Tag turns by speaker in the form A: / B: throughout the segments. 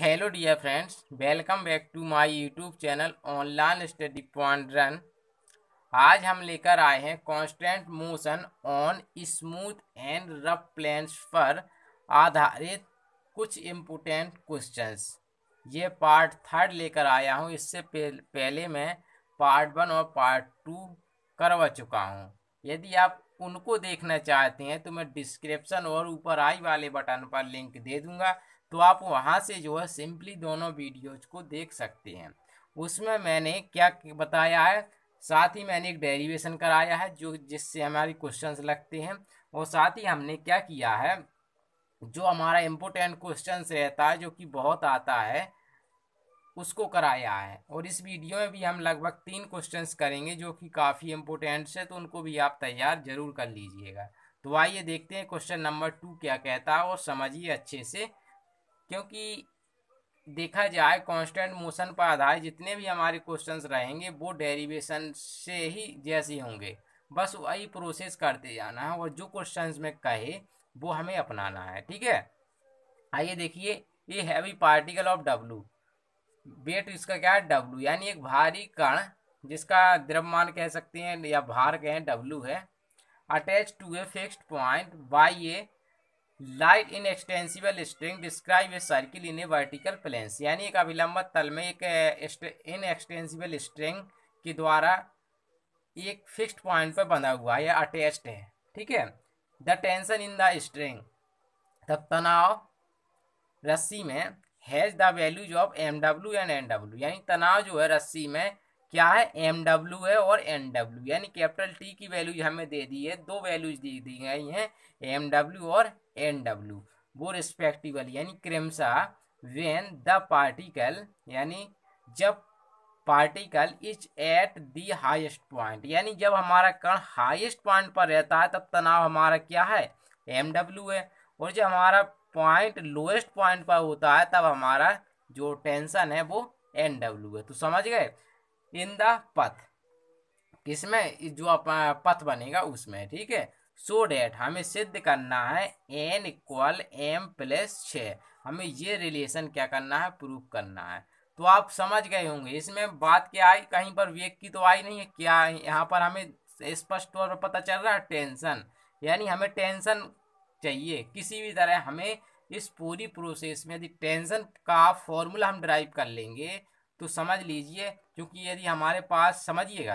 A: hello dear friends welcome back to my YouTube channel online study point रन आज हम लेकर आए हैं constant motion on smooth and rough planes पर आधारित कुछ इम्पोर्टेंट क्वेश्चंस ये पार्ट थर्ड लेकर आया हूँ इससे पहले मैं पार्ट वन और पार्ट टू करवा चुका हूँ यदि आप उनको देखना चाहते हैं तो मैं डिस्क्रिप्शन और ऊपर आई वाले बटन पर लिंक दे दूँगा तो आप वहाँ से जो है सिंपली दोनों वीडियोज को देख सकते हैं उसमें मैंने क्या बताया है साथ ही मैंने एक डेरिवेशन कराया है जो जिससे हमारे क्वेश्चंस लगते हैं और साथ ही हमने क्या किया है जो हमारा इम्पोर्टेंट क्वेश्चन रहता है जो कि बहुत आता है उसको कराया है और इस वीडियो में भी हम लगभग तीन क्वेश्चंस करेंगे जो कि काफ़ी इम्पोर्टेंट है तो उनको भी आप तैयार ज़रूर कर लीजिएगा तो आइए देखते हैं क्वेश्चन नंबर टू क्या कहता है और समझिए अच्छे से क्योंकि देखा जाए कांस्टेंट मोशन पर आधारित जितने भी हमारे क्वेश्चंस रहेंगे वो डेरिवेशन से ही जैसे होंगे बस वही प्रोसेस करते जाना है और जो क्वेश्चंस में कहे वो हमें अपनाना है ठीक है आइए देखिए ये heavy particle of W weight इसका क्या है डब्लू यानी एक भारी कण जिसका द्रव्यमान कह सकते हैं या भार कहें डब्लू है attach to A fixed point by A light inextensible string describe A circle in A vertical planes यानी एक अभिलंबत तल में एक इन एक्सटेंसिबल स्ट्रिंग के द्वारा एक फिक्स्ड पॉइंट पर बंधा हुआ है अटैच्ड है ठीक है the tension in the string the तनाव रस्सी में has the values of M W and N W यानी तनाव जो है रस्सी में क्या है एम डब्ल्यू है और एन डब्ल्यू यानी कैपिटल टी की वैल्यू हमें दे दी है दो वैल्यूज दी दी गई हैं एम डब्ल्यू और एन डब्ल्यू वो रिस्पेक्टिवली यानी क्रिमसा वेन द पार्टिकल यानी जब particle is at the highest point यानी जब हमारा कण हाइस्ट पॉइंट पर रहता है तब तनाव हमारा क्या है एम डब्ल्यू है और जब हमारा पॉइंट लोएस्ट पॉइंट पर होता है तब हमारा जो टेंशन है वो एन डब्ल्यू है तो समझ गए इन द पथ किसमें जो पथ बनेगा उसमें ठीक है सो डेट हमें सिद्ध करना है एन इक्वल एम प्लस छ हमें ये रिलेशन क्या करना है प्रूफ करना है तो आप समझ गए होंगे इसमें बात क्या आई कहीं पर वेग की तो आई नहीं है क्या यहाँ पर हमें स्पष्ट तौर पर पता चल रहा है टेंशन यानी हमें टेंशन चाहिए किसी भी तरह हमें इस पूरी प्रोसेस में यदि टेंशन का फॉर्मूला हम ड्राइव कर लेंगे तो समझ लीजिए क्योंकि यदि हमारे पास समझिएगा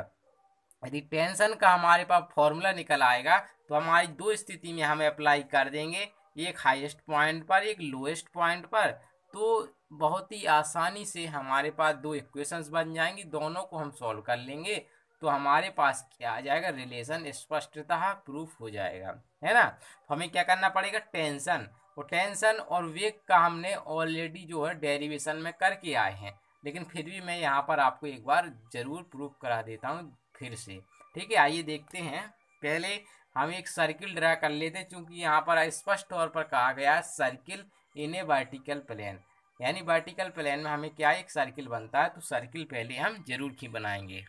A: यदि टेंशन का हमारे पास फॉर्मूला निकल आएगा तो हमारी दो स्थिति में हमें अप्लाई कर देंगे एक हाईएस्ट पॉइंट पर एक लोएस्ट पॉइंट पर तो बहुत ही आसानी से हमारे पास दो इक्वेशंस बन जाएंगी दोनों को हम सॉल्व कर लेंगे तो हमारे पास क्या आ जाएगा रिलेशन स्पष्टतः प्रूफ हो जाएगा है ना तो हमें क्या करना पड़ेगा टेंशन और टेंशन और वेग का हमने ऑलरेडी जो है डेरिवेशन में करके आए हैं लेकिन फिर भी मैं यहाँ पर आपको एक बार ज़रूर प्रूफ करा देता हूँ फिर से ठीक है आइए देखते हैं पहले हम एक सर्किल ड्रा कर लेते हैं चूँकि यहाँ पर स्पष्ट तौर पर कहा गया है circle in A vertical plane यानी वर्टिकल प्लेन में हमें क्या एक सर्किल बनता है तो सर्किल पहले हम जरूर ही बनाएंगे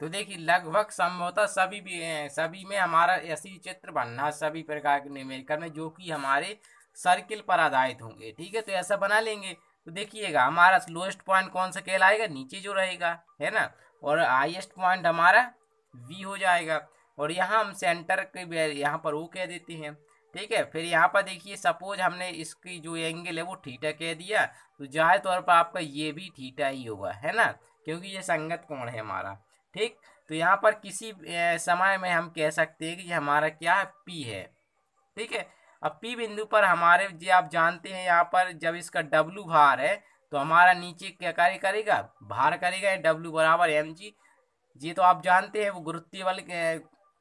A: तो देखिए लगभग संभवतः सभी भी सभी में हमारा ऐसी चित्र बनना सभी प्रकार के निमेरिकल में जो कि हमारे सर्किल पर आधारित होंगे ठीक है तो ऐसा बना लेंगे तो देखिएगा हमारा लोएस्ट पॉइंट कौन सा कहलाएगा नीचे जो रहेगा है ना और हाइएस्ट पॉइंट हमारा वी हो जाएगा और यहाँ हम सेंटर के यहाँ पर वो कह देते हैं ठीक है फिर यहाँ पर देखिए सपोज हमने इसकी जो एंगल है वो ठीटा कह दिया तो जाहिर तौर पर आपका ये भी ठीटा ही होगा है ना क्योंकि ये संगत कोण है हमारा ठीक तो यहाँ पर किसी समय में हम कह सकते हैं कि हमारा क्या है पी है ठीक है अब पी बिंदु पर हमारे जो आप जानते हैं यहाँ पर जब इसका डब्लू भार है तो हमारा नीचे क्या कार्य करेगा भार करेगा डब्लू बराबर एम जी ये तो आप जानते हैं वो गुरुत्वीय बल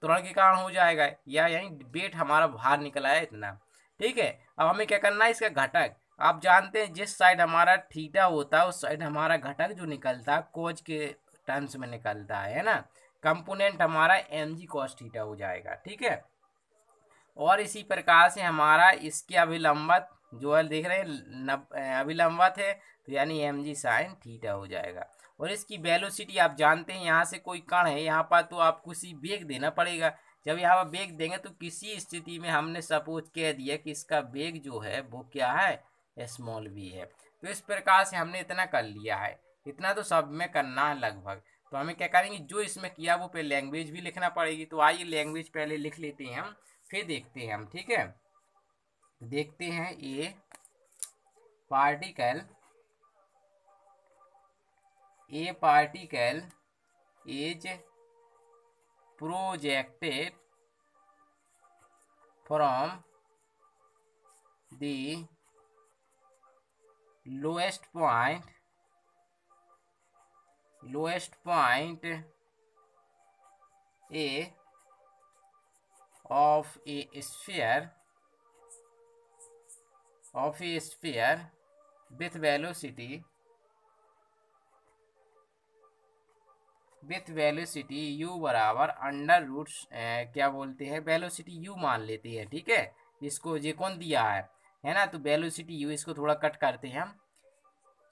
A: त्वरण के कारण हो जाएगा या यानी वेट हमारा भार निकला है इतना ठीक है अब हमें क्या करना है इसका घटक आप जानते हैं जिस साइड हमारा ठीटा होता है उस साइड हमारा घटक जो निकलता है कोज के टर्म्स में निकलता है ना कंपोनेंट हमारा एम जी कॉस थीटा हो जाएगा ठीक है और इसी प्रकार से हमारा इसके अभिलंबत जो है देख रहे हैं नब अभिलंबत है तो यानी एम जी साइन थीटा हो जाएगा और इसकी वेलोसिटी आप जानते हैं यहाँ से कोई कण है यहाँ पर तो आपको इसी बेग देना पड़ेगा जब यहाँ पर बेग देंगे तो किसी स्थिति में हमने सपोज कह दिया कि इसका बेग जो है वो क्या है स्मॉल वी है तो इस प्रकार से हमने इतना कर लिया है इतना तो सब में करना है लगभग तो हमें क्या करेंगे जो इसमें किया वो पे लैंग्वेज भी लिखना पड़ेगी तो आइए लैंग्वेज पहले लिख लेते हैं हम फिर देखते हैं हम ठीक है तो देखते हैं ये particle a particle is projected from the lowest point lowest point a of a sphere of a sphere with velocity with velocity u बराबर अंडर रूट eh, क्या बोलते हैं वेलोसिटी u मान लेते हैं ठीक है इसको ये कौन दिया है है ना तो वेलोसिटी u इसको थोड़ा कट करते हैं हम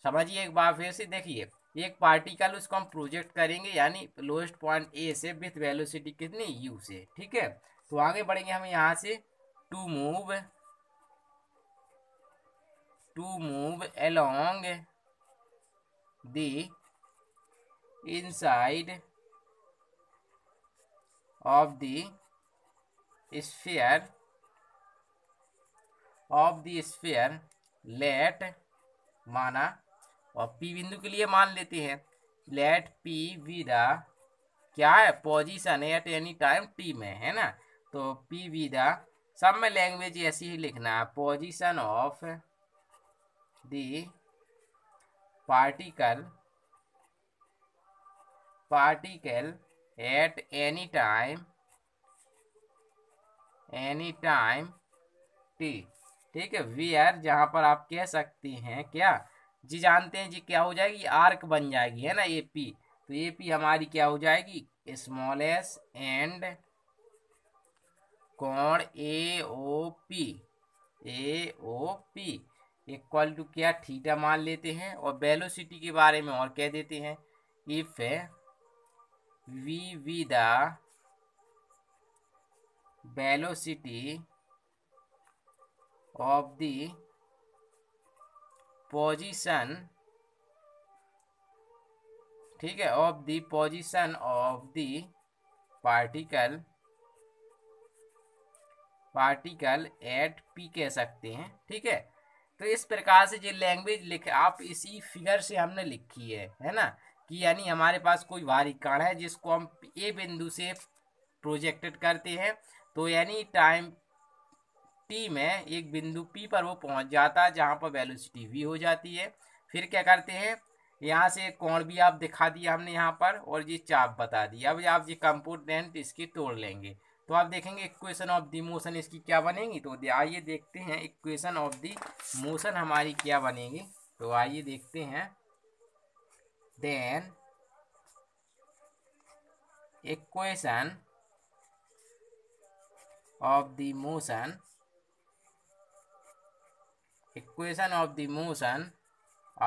A: समझिए एक बार फिर से देखिए एक पार्टिकल उसको हम प्रोजेक्ट करेंगे यानी लोएस्ट पॉइंट ए से विथ वेलोसिटी कितनी u से ठीक है तो आगे बढ़ेंगे हम यहाँ से to move to move along the inside of the sphere of the sphere let माना और पी बिंदु के लिए मान लेते हैं लेट पी विदा क्या है position at any time T में है ना तो पी वी द सब में लैंग्वेज ऐसी ही लिखना है position of the particle particle at any time any time T ठीक है आर जहाँ पर आप कह सकते हैं क्या जी जानते हैं जी क्या हो जाएगी आर्क बन जाएगी है ना ए पी तो ए पी हमारी क्या हो जाएगी स्मॉलेस्ट एंड कोण A O P A O P equal to क्या थीटा मान लेते हैं और वेलोसिटी के बारे में और कह देते हैं if V be the velocity of the position ठीक है of the position of the particle particle at P कह सकते हैं ठीक है तो इस प्रकार से जो लैंग्वेज लिख आप इसी फिगर से हमने लिखी है है ना कि यानी हमारे पास कोई वारिकाण कण है जिसको हम ए बिंदु से प्रोजेक्टेड करते हैं तो यानी टाइम टी में एक बिंदु पी पर वो पहुंच जाता है जहाँ पर वेलोसिटी वी हो जाती है फिर क्या करते हैं यहाँ से कोण भी आप दिखा दिया हमने यहाँ पर और ये चाप बता दी अब आप ये कंपोनेंट इसकी तोड़ लेंगे तो आप देखेंगे इक्वेशन ऑफ द मोशन इसकी क्या बनेगी तो आइए देखते हैं इक्वेशन ऑफ द मोशन हमारी क्या बनेगी तो आइए देखते हैं then equation of the motion equation of the motion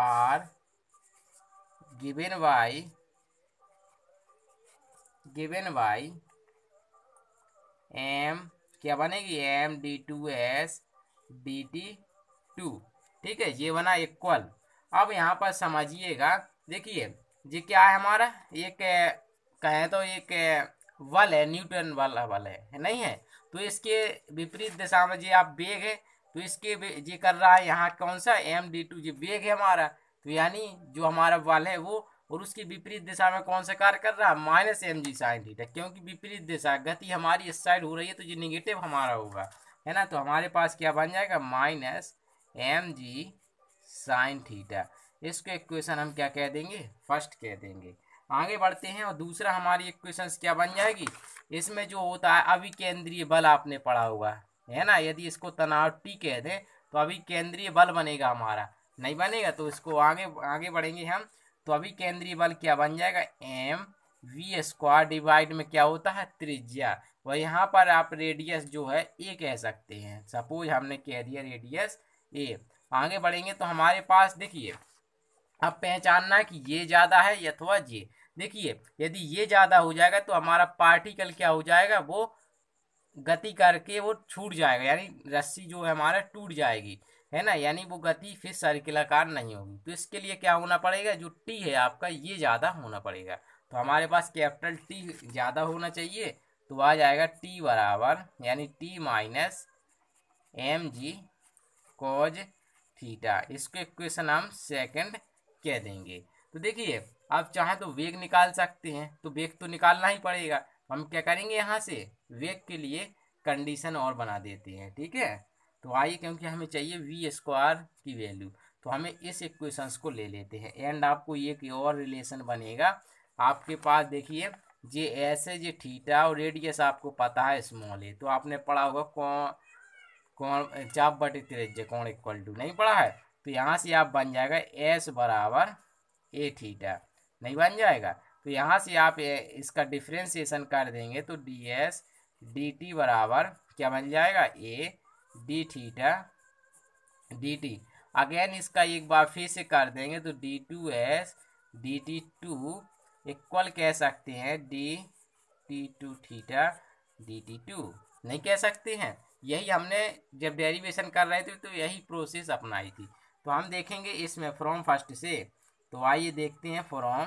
A: are given by given by M क्या बनेगी M D two S D T two ठीक है ये बना इक्वल अब यहाँ पर समझिएगा देखिए ये क्या है हमारा एक कहें तो एक बल है न्यूटन वाला बल है नहीं है तो इसके विपरीत दिशा में जी आप बेग है तो इसके ये कर रहा है यहाँ कौन सा एम डी टू जी बेग है हमारा तो यानी जो हमारा बल है वो और उसकी विपरीत दिशा में कौन सा कार्य कर रहा है माइनस एम जी साइन थीटा क्योंकि विपरीत दिशा गति हमारी इस साइड हो रही है तो ये निगेटिव हमारा होगा है ना तो हमारे पास क्या बन जाएगा माइनस एम जी साइन थीटा इसको इक्वेशन हम क्या कह देंगे फर्स्ट कह देंगे आगे बढ़ते हैं और दूसरा हमारी इक्वेशन क्या बन जाएगी इसमें जो होता है अभी केंद्रीय बल आपने पढ़ा होगा है ना यदि इसको तनाव टी कह दें तो अभी केंद्रीय बल बनेगा हमारा नहीं बनेगा तो इसको आगे आगे बढ़ेंगे हम तो अभी केंद्रीय बल क्या बन जाएगा एम वी स्क्वायर डिवाइड में क्या होता है त्रिज्या और यहाँ पर आप रेडियस जो है ए कह सकते हैं सपोज हमने कह दिया रेडियस ए आगे बढ़ेंगे तो हमारे पास देखिए अब पहचानना कि ये ज़्यादा है अथवा ये देखिए यदि ये ज़्यादा हो जाएगा तो हमारा पार्टिकल क्या हो जाएगा वो गति करके वो छूट जाएगा यानी रस्सी जो है हमारा टूट जाएगी है ना यानी वो गति फिर सर्किलाकार नहीं होगी तो इसके लिए क्या होना पड़ेगा जो टी है आपका ये ज़्यादा होना पड़ेगा तो हमारे पास कैपिटल टी ज़्यादा होना चाहिए तो आ जाएगा टी बराबर यानी T minus M G cos theta इसको इक्वेशन हम सेकंड कह देंगे तो देखिए आप चाहे तो वेग निकाल सकते हैं तो वेग तो निकालना ही पड़ेगा हम क्या करेंगे यहाँ से वेग के लिए कंडीशन और बना देते हैं ठीक है तो आई क्योंकि हमें चाहिए वी स्क्वायर की वैल्यू तो हमें इस इक्वेशंस को ले लेते हैं एंड आपको एक और रिलेशन बनेगा आपके पास देखिए जे एस है जे ठीटा और रेडियस आपको पता है स्मॉल है तो आपने पढ़ा होगा कौन कौन चाप बटे त्रिज्य कौन इक्वल टू नहीं पढ़ा है तो यहाँ से आप बन जाएगा एस बराबर ए थीटा नहीं बन जाएगा तो यहाँ से आप इसका डिफ्रेंसीसन कर देंगे तो डी एस डी टी बराबर क्या बन जाएगा A D theta D T again इसका एक बार फिर से कर देंगे तो D two S D T two equal कह सकते हैं D T two theta D T two नहीं कह सकते हैं यही हमने जब डेरिवेशन कर रहे थे तो यही प्रोसेस अपनाई थी तो हम देखेंगे इसमें फ्रॉम फर्स्ट से तो आइए देखते हैं फ्रॉम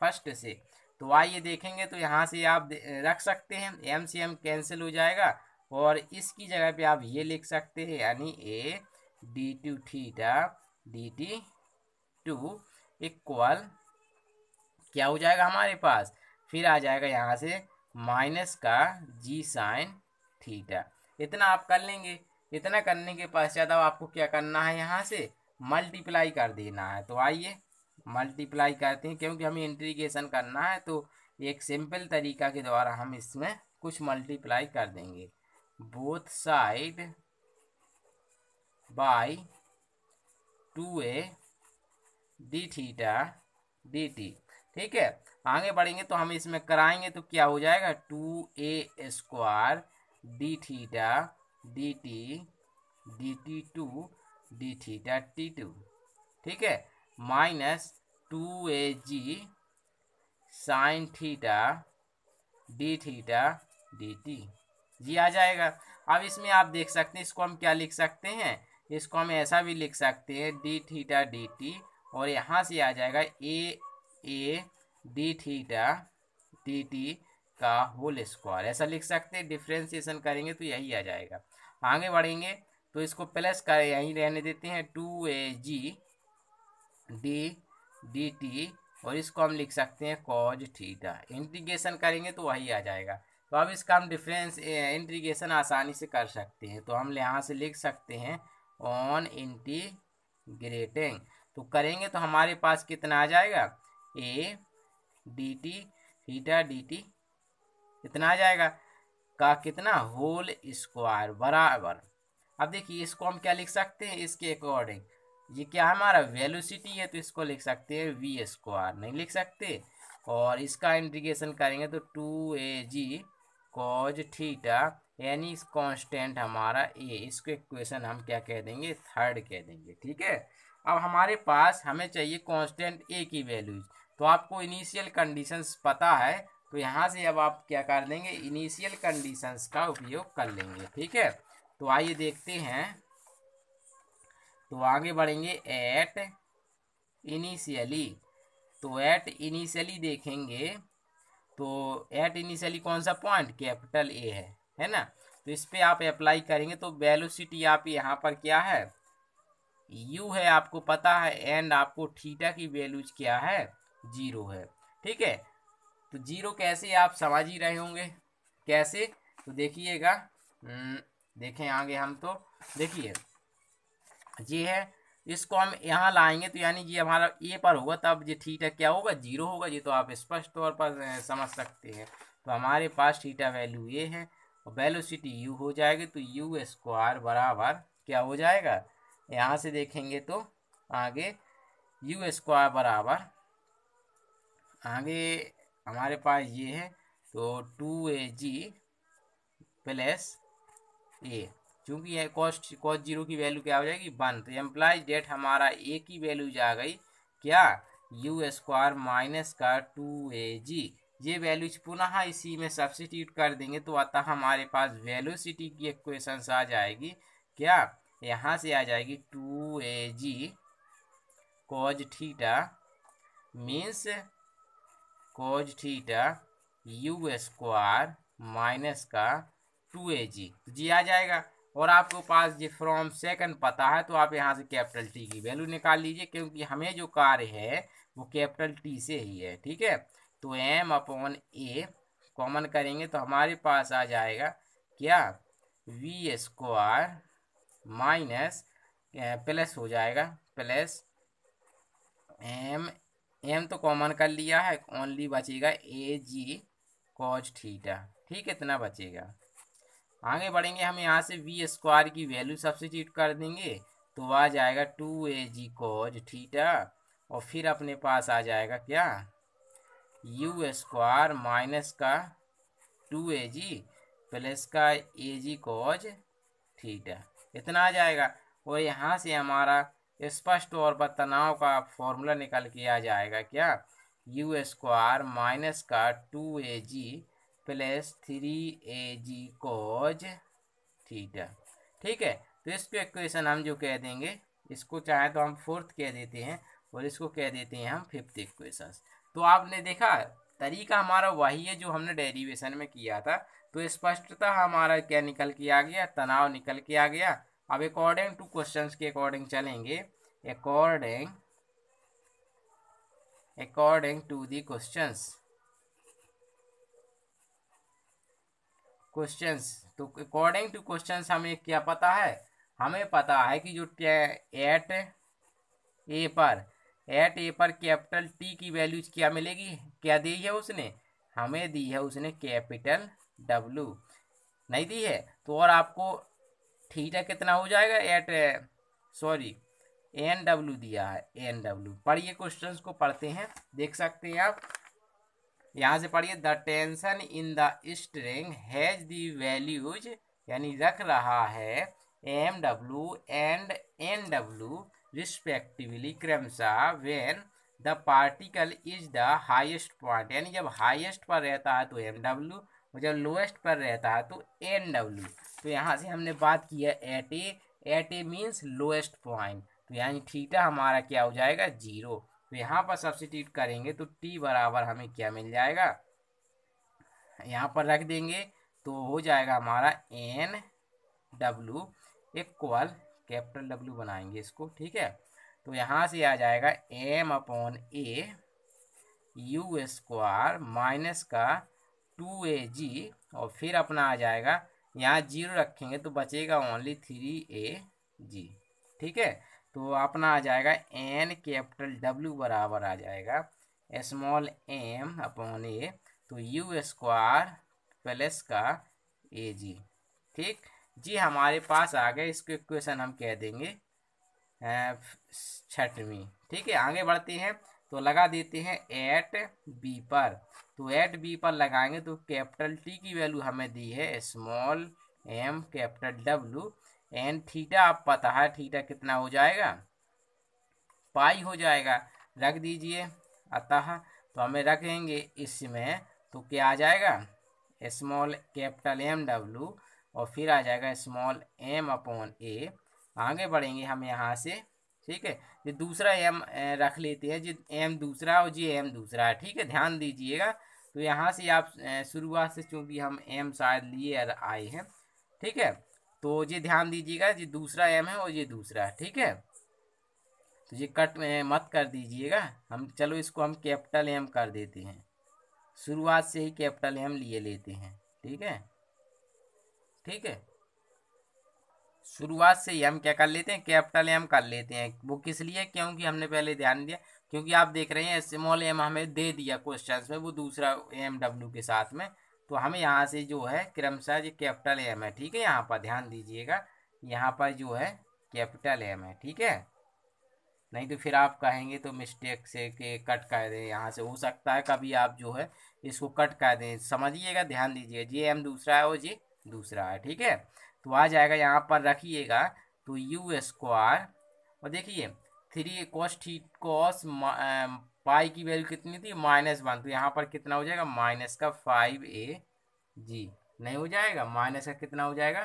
A: फर्स्ट से तो आइए देखेंगे तो यहाँ से आप रख सकते हैं एम सी एम कैंसिल हो जाएगा और इसकी जगह पे आप ये लिख सकते हैं यानी A D two theta D T two equal क्या हो जाएगा हमारे पास फिर आ जाएगा यहाँ से माइनस का जी साइन थीटा इतना आप कर लेंगे इतना करने के पश्चात अब आपको क्या करना है यहाँ से मल्टीप्लाई कर देना है तो आइए मल्टीप्लाई करते हैं क्योंकि हमें इंटीग्रेशन करना है तो एक सिंपल तरीका के द्वारा हम इसमें कुछ मल्टीप्लाई कर देंगे both side by 2a d theta D T ठीक है आगे बढ़ेंगे तो हम इसमें कराएंगे तो क्या हो जाएगा टू ए square D theta D T D T two D theta T two ठीक है माइनस टू ए G sine theta D theta D T ये आ जाएगा अब इसमें आप देख सकते हैं इसको हम क्या लिख सकते हैं इसको हम ऐसा भी लिख सकते हैं डी थीटा डी टी और यहाँ से आ जाएगा A A D theta D T का होल स्क्वायर ऐसा लिख सकते हैं डिफ्रेंसिएशन करेंगे तो यही आ जाएगा आगे बढ़ेंगे तो इसको प्लस कर यहीं रहने देते हैं टू ए जी डी डी टी और इसको हम लिख सकते हैं कॉज थीटा इंटीग्रेशन करेंगे तो वही आ जाएगा तो अब इसका हम डिफरेंस इंटीग्रेशन आसानी से कर सकते हैं तो हम यहाँ से लिख सकते हैं ऑन इंटीग्रेटिंग तो करेंगे तो हमारे पास कितना आ जाएगा A D T theta D T कितना आ जाएगा का कितना होल स्क्वायर बराबर अब देखिए इसको हम क्या लिख सकते हैं इसके अकॉर्डिंग ये क्या हमारा वेलोसिटी है तो इसको लिख सकते हैं वी स्क्वायर नहीं लिख सकते और इसका इंटीग्रेशन करेंगे तो टू ए जी कॉज थीटा यानी कॉन्स्टेंट कांस्टेंट हमारा ए इसको इक्वेशन हम क्या कह देंगे थर्ड कह देंगे ठीक है अब हमारे पास हमें चाहिए कांस्टेंट ए की वैल्यूज तो आपको इनिशियल कंडीशंस पता है तो यहाँ से अब आप क्या कर देंगे इनिशियल कंडीशंस का उपयोग कर लेंगे ठीक है तो आइए देखते हैं तो आगे बढ़ेंगे एट इनिशियली तो एट इनिशियली देखेंगे तो एट इनिशियली कौन सा पॉइंट कैपिटल ए है है ना तो इस पर आप अप्लाई करेंगे तो वेलोसिटी आप यहाँ पर क्या है यू है आपको पता है एंड आपको थीटा की वैल्यूज क्या है जीरो है ठीक है तो जीरो कैसे आप समझ ही रहे होंगे कैसे तो देखिएगा हम्म, देखें आगे हम तो देखिए ये है इसको हम यहाँ लाएंगे तो यानी ये हमारा ए पर होगा तब ये थीटा क्या होगा जीरो होगा ये तो आप स्पष्ट तौर पर समझ सकते हैं तो हमारे पास थीटा वैल्यू ए है और वेलोसिटी यू हो जाएगी तो यू स्क्वायर बराबर क्या हो जाएगा यहाँ से देखेंगे तो आगे यू स्क्वायर बराबर आगे हमारे पास ये है तो two A ji plus A चूँकि यह कॉस्ट कॉस्ट जीरो की वैल्यू क्या हो जाएगी वन तो एम्प्लाइज डेट हमारा ए की वैल्यू जा गई क्या यू स्क्वायर माइनस का टू ए जी ये वैल्यूज पुनः इसी में सब्सिट्यूट कर देंगे तो अतः हमारे पास वैल्यूसिटी की इक्वेशंस आ जाएगी क्या यहाँ से आ जाएगी टू ए जी cos theta means cos theta U square minus का टू ए जी जी आ जाएगा और आपको पास ये फ्रॉम सेकंड पता है तो आप यहाँ से कैपिटल टी की वैल्यू निकाल लीजिए क्योंकि हमें जो कार्य है वो कैपिटल टी से ही है ठीक है तो एम अपॉन ए कॉमन करेंगे तो हमारे पास आ जाएगा क्या वी स्क्वायर माइनस प्लस हो जाएगा प्लस एम एम तो कॉमन कर लिया है ओनली बचेगा ए जी कॉज थीटा ठीक है इतना बचेगा आगे बढ़ेंगे हम यहाँ से वी स्क्वायर की वैल्यू सब्सिट्यूट कर देंगे तो आ जाएगा टू ए जी कोज थीटा और फिर अपने पास आ जाएगा क्या यू स्क्वायर माइनस का टू ए जी प्लस का ए जी कोज थीटा इतना आ जाएगा और यहाँ से हमारा स्पष्ट और बतनाव तनाव का फॉर्मूला निकल के आ जाएगा क्या यू स्क्वायर माइनस का टू ए जी प्लस थ्री ए जी कोज थीटा ठीक है तो इसको इक्वेशन हम जो कह देंगे इसको चाहे तो हम फोर्थ कह देते हैं और इसको कह देते हैं हम फिफ्थ इक्वेशन तो आपने देखा तरीका हमारा वही है जो हमने डेरिवेशन में किया था तो स्पष्टता हमारा क्या निकल के आ गया तनाव निकल के आ गया अब अकॉर्डिंग टू क्वेश्चन के अकॉर्डिंग चलेंगे according according to the questions question तो अकॉर्डिंग टू क्वेश्चन हमें क्या पता है हमें पता है कि जो एट ए पर एट ए पर कैपिटल टी की वैल्यूज क्या मिलेगी क्या दी है उसने हमें दी है उसने कैपिटल डब्लू नहीं दी है तो और आपको थीटा कितना हो जाएगा एट सॉरी एन डब्ल्यू दिया है एन डब्ल्यू पढ़िए क्वेश्चंस को पढ़ते हैं देख सकते हैं आप यहाँ से पढ़िए the tension in the string has the values यानी रख रहा है M W and N W respectively क्रमशः when the particle is the highest point यानी जब हाइस्ट पर रहता है तो एम डब्ल्यू और जब लोएस्ट पर रहता है तो एन डब्ल्यू तो यहाँ से हमने बात की है at A at A means lowest point तो यानी थीटा हमारा क्या हो जाएगा जीरो तो यहाँ पर सब्सिट्यूट करेंगे तो टी बराबर हमें क्या मिल जाएगा यहाँ पर रख देंगे तो हो जाएगा हमारा N W equal capital W बनाएंगे इसको ठीक है तो यहाँ से आ जाएगा M upon A you square minus का टू ए जी और फिर अपना आ जाएगा यहाँ जीरो रखेंगे तो बचेगा ओनली थ्री ए जी ठीक है तो अपना आ जाएगा एन कैपिटल डब्ल्यू बराबर आ जाएगा स्मॉल एम अपॉन ए तो यू स्क्वायर प्लस का ए जी ठीक जी हमारे पास आ गए इसको इक्वेशन हम कह देंगे छठवीं ठीक है आगे बढ़ते हैं तो लगा देते हैं एट बी पर तो एट बी पर लगाएंगे तो कैपिटल टी की वैल्यू हमें दी है small M capital W N theta आप पता है थीटा कितना हो जाएगा पाई हो जाएगा रख दीजिए अतः तो हमें रखेंगे इसमें तो क्या आ जाएगा स्मॉल कैपिटल एम डब्लू और फिर आ जाएगा स्मॉल एम अपॉन ए आगे बढ़ेंगे हम यहाँ से ठीक है ये दूसरा एम रख लेते हैं जी एम दूसरा और जी एम दूसरा है ठीक है ध्यान दीजिएगा तो यहाँ से आप शुरुआत से चूँकि हम एम शायद लिए आए हैं ठीक है तो ये ध्यान दीजिएगा ये दूसरा एम है और ये दूसरा है ठीक है तो ये कट मत कर दीजिएगा हम चलो इसको हम कैपिटल एम कर देते हैं शुरुआत से ही कैपिटल एम लिए लेते हैं ठीक है ठीक है शुरुआत से ही हम क्या कर लेते हैं कैपिटल एम कर लेते हैं वो किस लिए क्योंकि हमने पहले ध्यान दिया क्योंकि आप देख रहे हैं स्मॉल एम हमें दे दिया क्वेश्चन में वो दूसरा एम डब्ल्यू के साथ में तो हम यहाँ से जो है क्रमशः जो कैपिटल एम है ठीक है यहाँ पर ध्यान दीजिएगा यहाँ पर जो है कैपिटल एम है ठीक है नहीं तो फिर आप कहेंगे तो मिस्टेक से के कट कर दें यहाँ से हो सकता है कभी आप जो है इसको कट कर दें समझिएगा ध्यान दीजिएगा जे एम दूसरा है और जे दूसरा है ठीक है तो आ जाएगा यहाँ पर रखिएगा तो यू स्क्वायर और देखिए थ्री कॉस्ट ठीक कॉस पाई की वैल्यू कितनी थी माइनस वन तो यहाँ पर कितना हो जाएगा माइनस का फाइव ए जी नहीं हो जाएगा माइनस का कितना हो जाएगा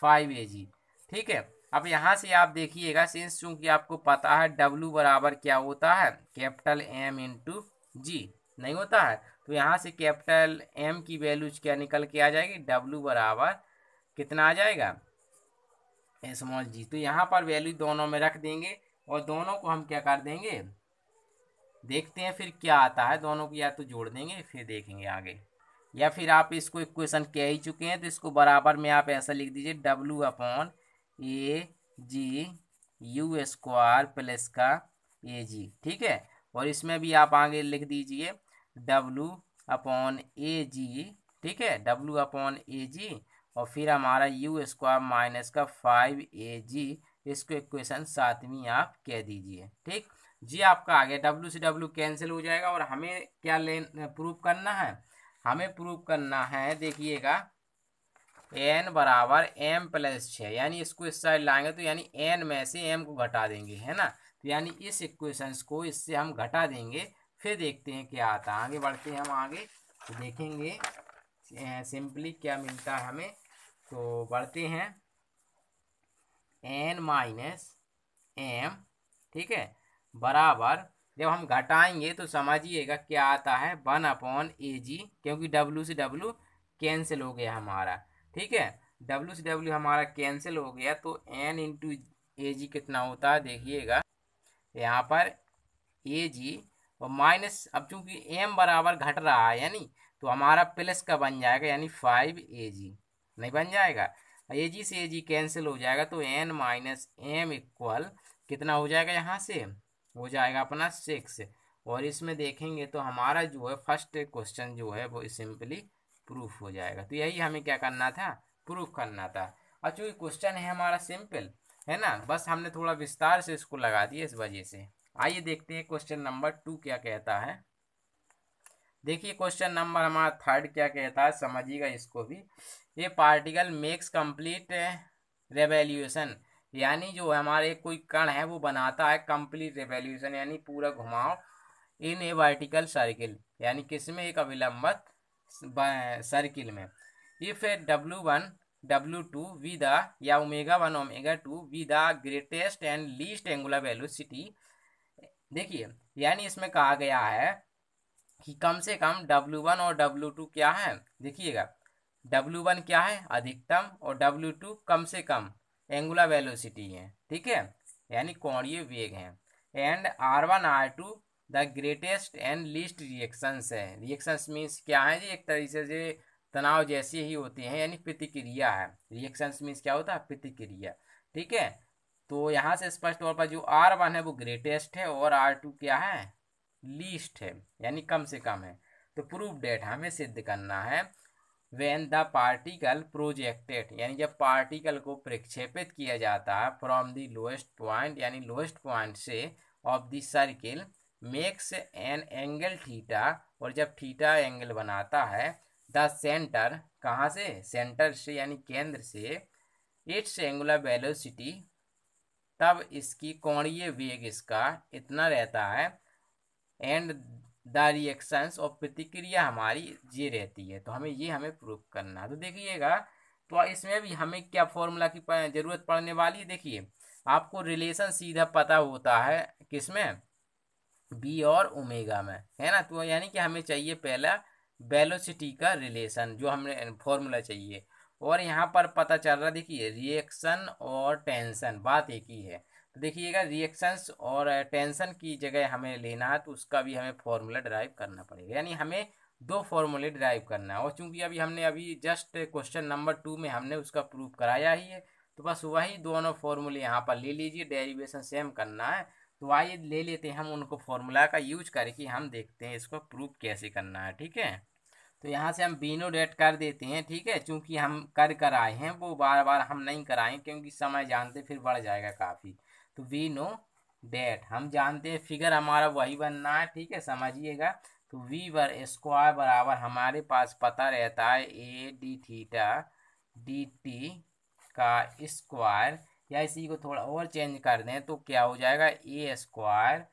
A: फाइव ए जी ठीक है अब यहाँ से आप देखिएगा सिंस चूंकि आपको पता है डब्लू बराबर क्या होता है कैपिटल एम इंटू जी नहीं होता है तो यहाँ से कैपिटल एम की वैल्यूज क्या निकल के आ जाएगी डब्लू बराबर कितना आ जाएगा स्मॉल जी तो यहाँ पर वैल्यू दोनों में रख देंगे और दोनों को हम क्या कर देंगे देखते हैं फिर क्या आता है दोनों को या तो जोड़ देंगे फिर देखेंगे आगे या फिर आप इसको इक्वेशन कह ही चुके हैं तो इसको बराबर में आप ऐसा लिख दीजिए W upon A G U square plus का ए जी ठीक है और इसमें भी आप आगे लिख दीजिए डब्लू अपॉन ए जी ठीक है डब्लू अपॉन ए जी और फिर हमारा यू स्क्वायर माइनस का फाइव ए जी इसको इक्वेशन सातवीं आप कह दीजिए ठीक जी आपका आ गया डब्ल्यू सी डब्ल्यू कैंसिल हो जाएगा और हमें क्या ले प्रूव करना है हमें प्रूव करना है देखिएगा एन बराबर एम प्लस छः यानी इसको इस साइड लाएंगे तो यानी एन में से एम को घटा देंगे है ना तो यानी इस इक्वेशंस को इससे हम घटा देंगे फिर देखते हैं क्या आता है आगे बढ़ते हैं हम आगे तो देखेंगे सिंपली क्या मिलता है हमें तो बढ़ते हैं एन माइनस एम ठीक है बराबर जब हम घटाएंगे तो समझिएगा क्या आता है वन अपॉन ए जी क्योंकि डब्ल्यू से डब्ल्यू कैंसिल हो गया हमारा ठीक है डब्ल्यू से डब्ल्यू हमारा कैंसिल हो गया तो एन इंटू ए जी कितना होता है देखिएगा यहाँ पर ए जी और माइनस अब चूंकि एम बराबर घट रहा है यानी तो हमारा प्लस का बन जाएगा यानी फाइव ए जी नहीं बन जाएगा ए जी से ए जी कैंसिल हो जाएगा तो एन माइनस एम इक्वल कितना हो जाएगा यहाँ से हो जाएगा अपना सिक्स और इसमें देखेंगे तो हमारा जो है फर्स्ट क्वेश्चन जो है वो सिंपली प्रूफ हो जाएगा तो यही हमें क्या करना था प्रूफ करना था और चूँकि क्वेश्चन है हमारा सिंपल है ना बस हमने थोड़ा विस्तार से इसको लगा दिया इस वजह से आइए देखते हैं क्वेश्चन नंबर टू क्या कहता है देखिए क्वेश्चन नंबर हमारा थर्ड क्या कहता है समझिएगा इसको भी ये पार्टिकल मेक्स कंप्लीट रेवेल्यूशन यानी जो हमारे कोई कण है वो बनाता है कंप्लीट रिवेल्यूशन यानी पूरा घुमाव इन ए वर्टिकल सर्किल यानी किसमें एक अविलंबत सर्किल में if A W one W two be the या omega one omega two be the greatest and least angular velocity देखिए यानी इसमें कहा गया है कि कम से कम डब्ल्यू वन और डब्लू टू क्या है देखिएगा डब्लू वन क्या है अधिकतम और डब्लू टू कम से कम एंगुलर वेलोसिटी है ठीक है यानी कोणीय वेग हैं and R one R two the greatest and least reactions है रिएक्शंस मीन्स क्या है जी एक तरीके से तनाव जैसे ही होते हैं यानी प्रतिक्रिया है रिएक्शंस मीन्स क्या होता है प्रतिक्रिया ठीक है तो यहाँ से स्पष्ट तौर पर जो आर वन है वो ग्रेटेस्ट है और आर टू क्या है लीस्ट है यानी कम से कम है तो प्रूफ डेट हमें सिद्ध करना है वेन द पार्टिकल प्रोजेक्टेड यानी जब पार्टिकल को प्रक्षेपित किया जाता है फ्रॉम द लोएस्ट पॉइंट यानी लोएस्ट पॉइंट से of the circle makes an angle theta और जब थीटा एंगल बनाता है द सेंटर कहाँ से सेंटर से यानी केंद्र से इट्स एंगुलर वेलोसिटी तब इसकी कोणीय वेग इसका इतना रहता है एंड द रिएक्शंस और प्रतिक्रिया हमारी ये रहती है तो हमें ये हमें प्रूव करना है तो देखिएगा तो इसमें भी हमें क्या फॉर्मूला की ज़रूरत पड़ने वाली है देखिए आपको रिलेशन सीधा पता होता है किसमें बी और ओमेगा में है ना तो यानी कि हमें चाहिए पहला वेलोसिटी का रिलेशन जो हमें फॉर्मूला चाहिए और यहाँ पर पता चल रहा देखिए रिएक्शन और टेंशन बात एक ही है देखिएगा रिएक्शंस और टेंशन की जगह हमें लेना है तो उसका भी हमें फॉर्मूला ड्राइव करना पड़ेगा यानी हमें दो फॉर्मूले ड्राइव करना है और चूंकि अभी हमने अभी जस्ट क्वेश्चन नंबर टू में हमने उसका प्रूफ कराया ही है तो बस वही दोनों फॉर्मूले यहाँ पर ले लीजिए डेरिवेशन सेम करना है तो आइए ले लेते हैं हम उनको फॉर्मूला का यूज करके हम देखते हैं इसको प्रूफ कैसे करना है ठीक है तो यहाँ से हम बीनो डेट कर देते हैं ठीक है चूँकि हम कर कर आए हैं वो बार बार हम नहीं कराएं क्योंकि समय जानते फिर बढ़ जाएगा काफ़ी तो वी नो डेट हम जानते हैं फिगर हमारा वही बनना है ठीक है समझिएगा तो वी बर स्क्वायर बराबर हमारे पास पता रहता है A D theta D T का स्क्वायर या इसी को थोड़ा और चेंज कर दें तो क्या हो जाएगा ए स्क्वायर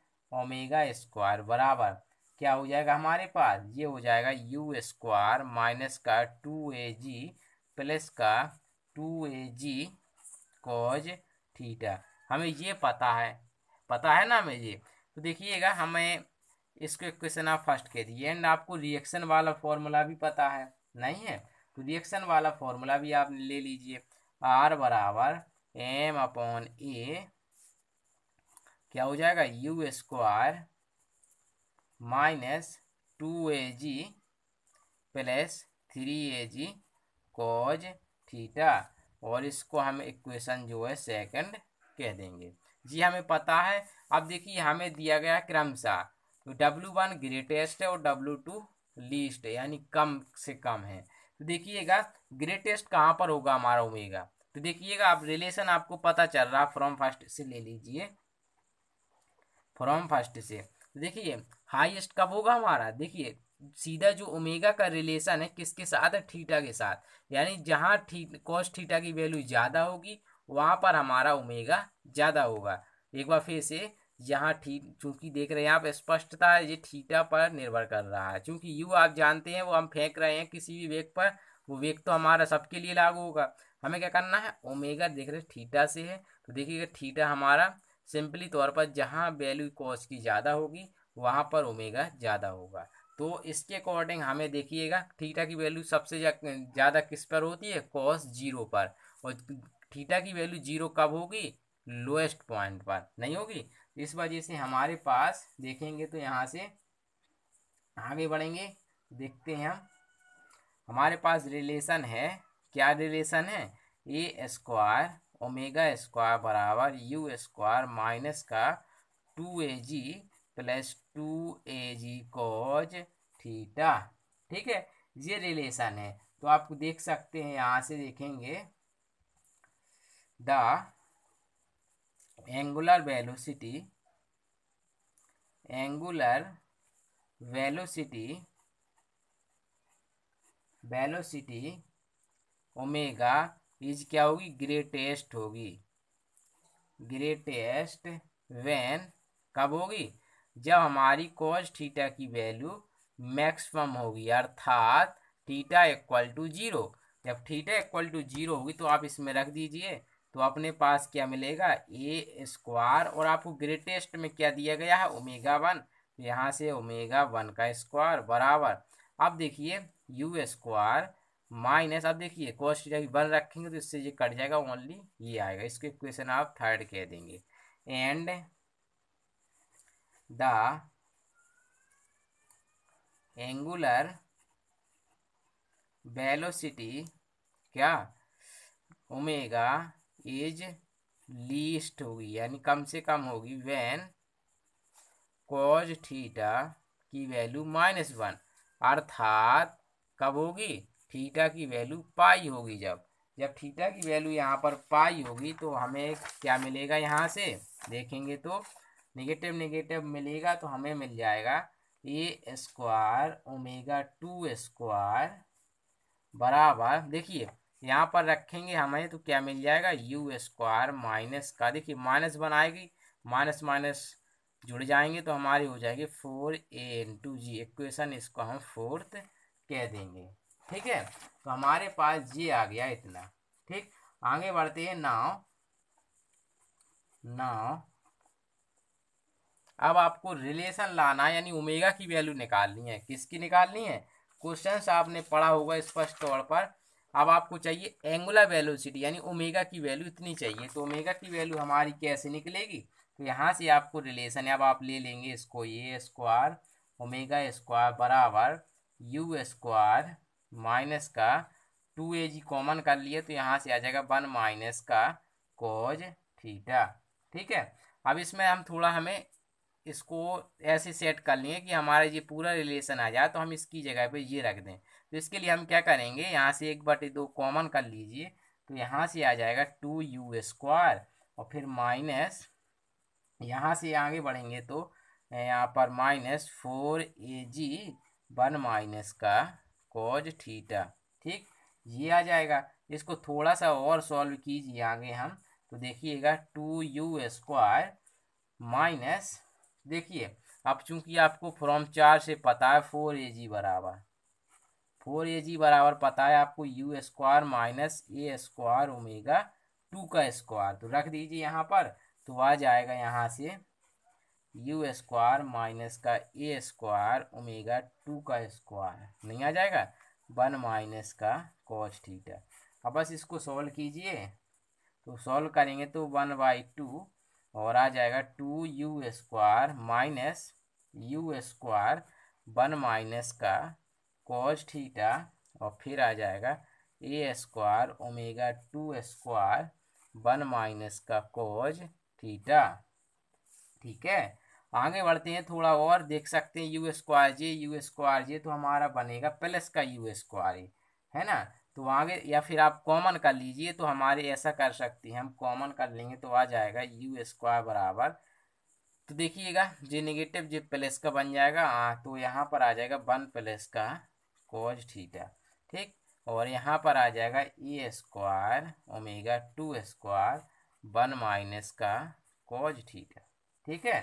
A: ओमेगा स्क्वायर बराबर क्या हो जाएगा हमारे पास ये हो जाएगा यू स्क्वायर माइनस का टू ए जी प्लस का टू ए जी कोज थीटा हमें ये पता है पता है ना हमें ये तो देखिएगा हमें इसको क्वेश्चन आप फर्स्ट कह दिए एंड आपको रिएक्शन वाला फॉर्मूला भी पता है नहीं है तो रिएक्शन वाला फॉर्मूला भी आप ले लीजिए आर बराबर एम अपॉन ए क्या हो जाएगा you square minus two A ji plus three A ji cos theta और इसको हम इक्वेशन जो है सेकंड कह देंगे जी हमें पता है अब देखिए हमें दिया गया क्रमशः तो डब्ल्यू वन ग्रेटेस्ट है और डब्लू टू लीस्ट है यानी कम से कम है तो देखिएगा ग्रेटेस्ट कहाँ पर होगा हमारा ओमेगा तो देखिएगा आप रिलेशन आपको पता चल रहा फ्रॉम फर्स्ट से ले लीजिए फ्रॉम फर्स्ट से तो देखिए हाईएस्ट कब होगा हमारा देखिए सीधा जो ओमेगा का रिलेशन है किसके साथ है थीटा के साथ यानी जहाँ थी कॉस्ट थीटा की वैल्यू ज़्यादा होगी वहाँ पर हमारा उमेगा ज़्यादा होगा एक बार फिर से यहाँ ठीक चूँकि देख रहे हैं आप स्पष्टता है ये ठीटा पर निर्भर कर रहा है चूँकि यू आप जानते हैं वो हम फेंक रहे हैं किसी भी वेग पर वो वेग तो हमारा सबके लिए लागू होगा हमें क्या करना है ओमेगा देख रहे ठीटा से है तो देखिएगा ठीटा हमारा सिंपली तौर पर जहाँ वैल्यू कॉस की ज़्यादा होगी वहाँ पर ओमेगा ज़्यादा होगा तो इसके अकॉर्डिंग हमें देखिएगा थीटा की वैल्यू सबसे ज़्यादा किस पर होती है कॉस जीरो पर और थीटा की वैल्यू जीरो कब होगी लोएस्ट पॉइंट पर नहीं होगी इस वजह से हमारे पास देखेंगे तो यहाँ से आगे बढ़ेंगे देखते हैं हम हमारे पास रिलेशन है क्या रिलेशन है ए स्क्वायर ओमेगा स्क्वायर बराबर यू स्क्वायर माइनस का टू ए जी प्लस टू ए जी कोज थीटा ठीक है ये रिलेशन है तो आप देख सकते हैं यहाँ से देखेंगे the angular velocity angular velocity velocity omega is क्या होगी ग्रेटेस्ट होगी ग्रेटेस्ट when कब होगी जब हमारी कॉज थीटा की वैल्यू मैक्सिमम होगी अर्थात थीटा इक्वल टू जीरो जब थीटा इक्वल टू जीरो होगी तो आप इसमें रख दीजिए तो अपने पास क्या मिलेगा ए स्क्वायर और आपको ग्रेटेस्ट में क्या दिया गया है ओमेगा वन तो यहाँ से ओमेगा वन का स्क्वायर बराबर अब देखिए यू स्क्वायर माइनस अब देखिए कॉस्ट वन रखेंगे तो इससे ये कट जाएगा ओनली ये आएगा इसको इक्वेशन आप थर्ड कह देंगे एंड द एंगुलर वेलोसिटी क्या ओमेगा इज लीस्ट होगी यानी कम से कम होगी वैन कॉज थीटा की वैल्यू माइनस वन अर्थात कब होगी थीटा की वैल्यू पाई होगी जब जब थीटा की वैल्यू यहाँ पर पाई होगी तो हमें क्या मिलेगा यहाँ से देखेंगे तो निगेटिव निगेटिव मिलेगा तो हमें मिल जाएगा A square omega two square बराबर देखिए यहाँ पर रखेंगे हमें तो क्या मिल जाएगा यू स्क्वायर माइनस का देखिए माइनस बनाएगी माइनस माइनस जुड़ जाएंगे तो हमारी हो जाएगी four A two G equation इसको हम फोर्थ कह देंगे ठीक है तो हमारे पास ये आ गया इतना ठीक आगे बढ़ते हैं नाव नाव अब आपको रिलेशन लाना है यानी ओमेगा की वैल्यू निकालनी है किसकी निकालनी है क्वेश्चन आपने पढ़ा होगा स्पष्ट तौर पर अब आपको चाहिए एंगुलर वेलोसिटी यानी ओमेगा की वैल्यू इतनी चाहिए तो ओमेगा की वैल्यू हमारी कैसे निकलेगी तो यहाँ से आपको रिलेशन अब आप ले लेंगे इसको ए स्क्वायर ओमेगा स्क्वायर बराबर यू स्क्वायर माइनस का टू ए जी कॉमन कर लिए तो यहाँ से आ जाएगा वन माइनस का कोज थीटा ठीक है अब इसमें हम थोड़ा हमें इसको ऐसे सेट कर लिए कि हमारा ये पूरा रिलेशन आ जाए तो हम इसकी जगह पे ये रख दें तो इसके लिए हम क्या करेंगे यहाँ से एक बटे दो कॉमन कर लीजिए तो यहाँ से आ जाएगा टू यू स्क्वायर और फिर माइनस यहाँ से आगे बढ़ेंगे तो यहाँ पर माइनस फोर ए जी वन माइनस का कोज थीटा ठीक ये आ जाएगा इसको थोड़ा सा और सॉल्व कीजिए आगे हम तो देखिएगा टू यू स्क्वायर माइनस देखिए अब चूंकि आपको फ्रॉम चार से पता है फोर ए जी बराबर फोर ए जी बराबर पता है आपको U square minus A square omega two का स्क्वायर तो रख दीजिए यहाँ पर तो आ जाएगा यहाँ से यू स्क्वायर माइनस का ए स्क्वायर ओमेगा टू का स्क्वायर नहीं आ जाएगा वन माइनस का कॉस थीटा अब बस इसको सॉल्व कीजिए तो सॉल्व करेंगे तो वन बाई टू और आ जाएगा two you square minus U square one minus का कॉस थीटा और फिर आ जाएगा A square omega two square one minus का कॉज थीटा ठीक है आगे बढ़ते हैं थोड़ा और देख सकते हैं U square J U square J तो हमारा बनेगा प्लस का यू स्क्वायर है ना तो आगे या फिर आप कॉमन कर लीजिए तो हमारे ऐसा कर सकते हैं हम कॉमन कर लेंगे तो आ जाएगा यू स्क्वायर बराबर तो देखिएगा जे नेगेटिव जे प्लस का बन जाएगा हाँ तो यहाँ पर आ जाएगा वन प्लस का कॉज थीटा ठीक और यहाँ पर आ जाएगा E square omega two square one minus का कॉज थीटा ठीक है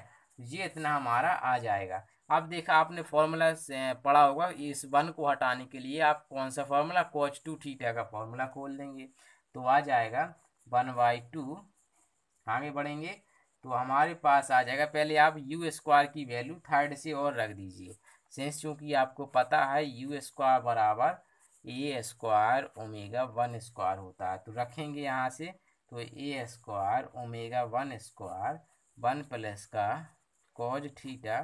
A: ये इतना हमारा आ जाएगा अब देखा आपने फॉर्मूला पढ़ा होगा इस वन को हटाने के लिए आप कौन सा फॉर्मूला कॉज टू थीटा का फॉर्मूला खोल देंगे तो आ जाएगा वन बाई टू आगे बढ़ेंगे तो हमारे पास आ जाएगा पहले आप यू स्क्वायर की वैल्यू थर्ड से और रख दीजिए सिंस चूँकि आपको पता है यू स्क्वायर बराबर A square omega one square होता है तो रखेंगे यहाँ से तो A square omega one square one plus का cos theta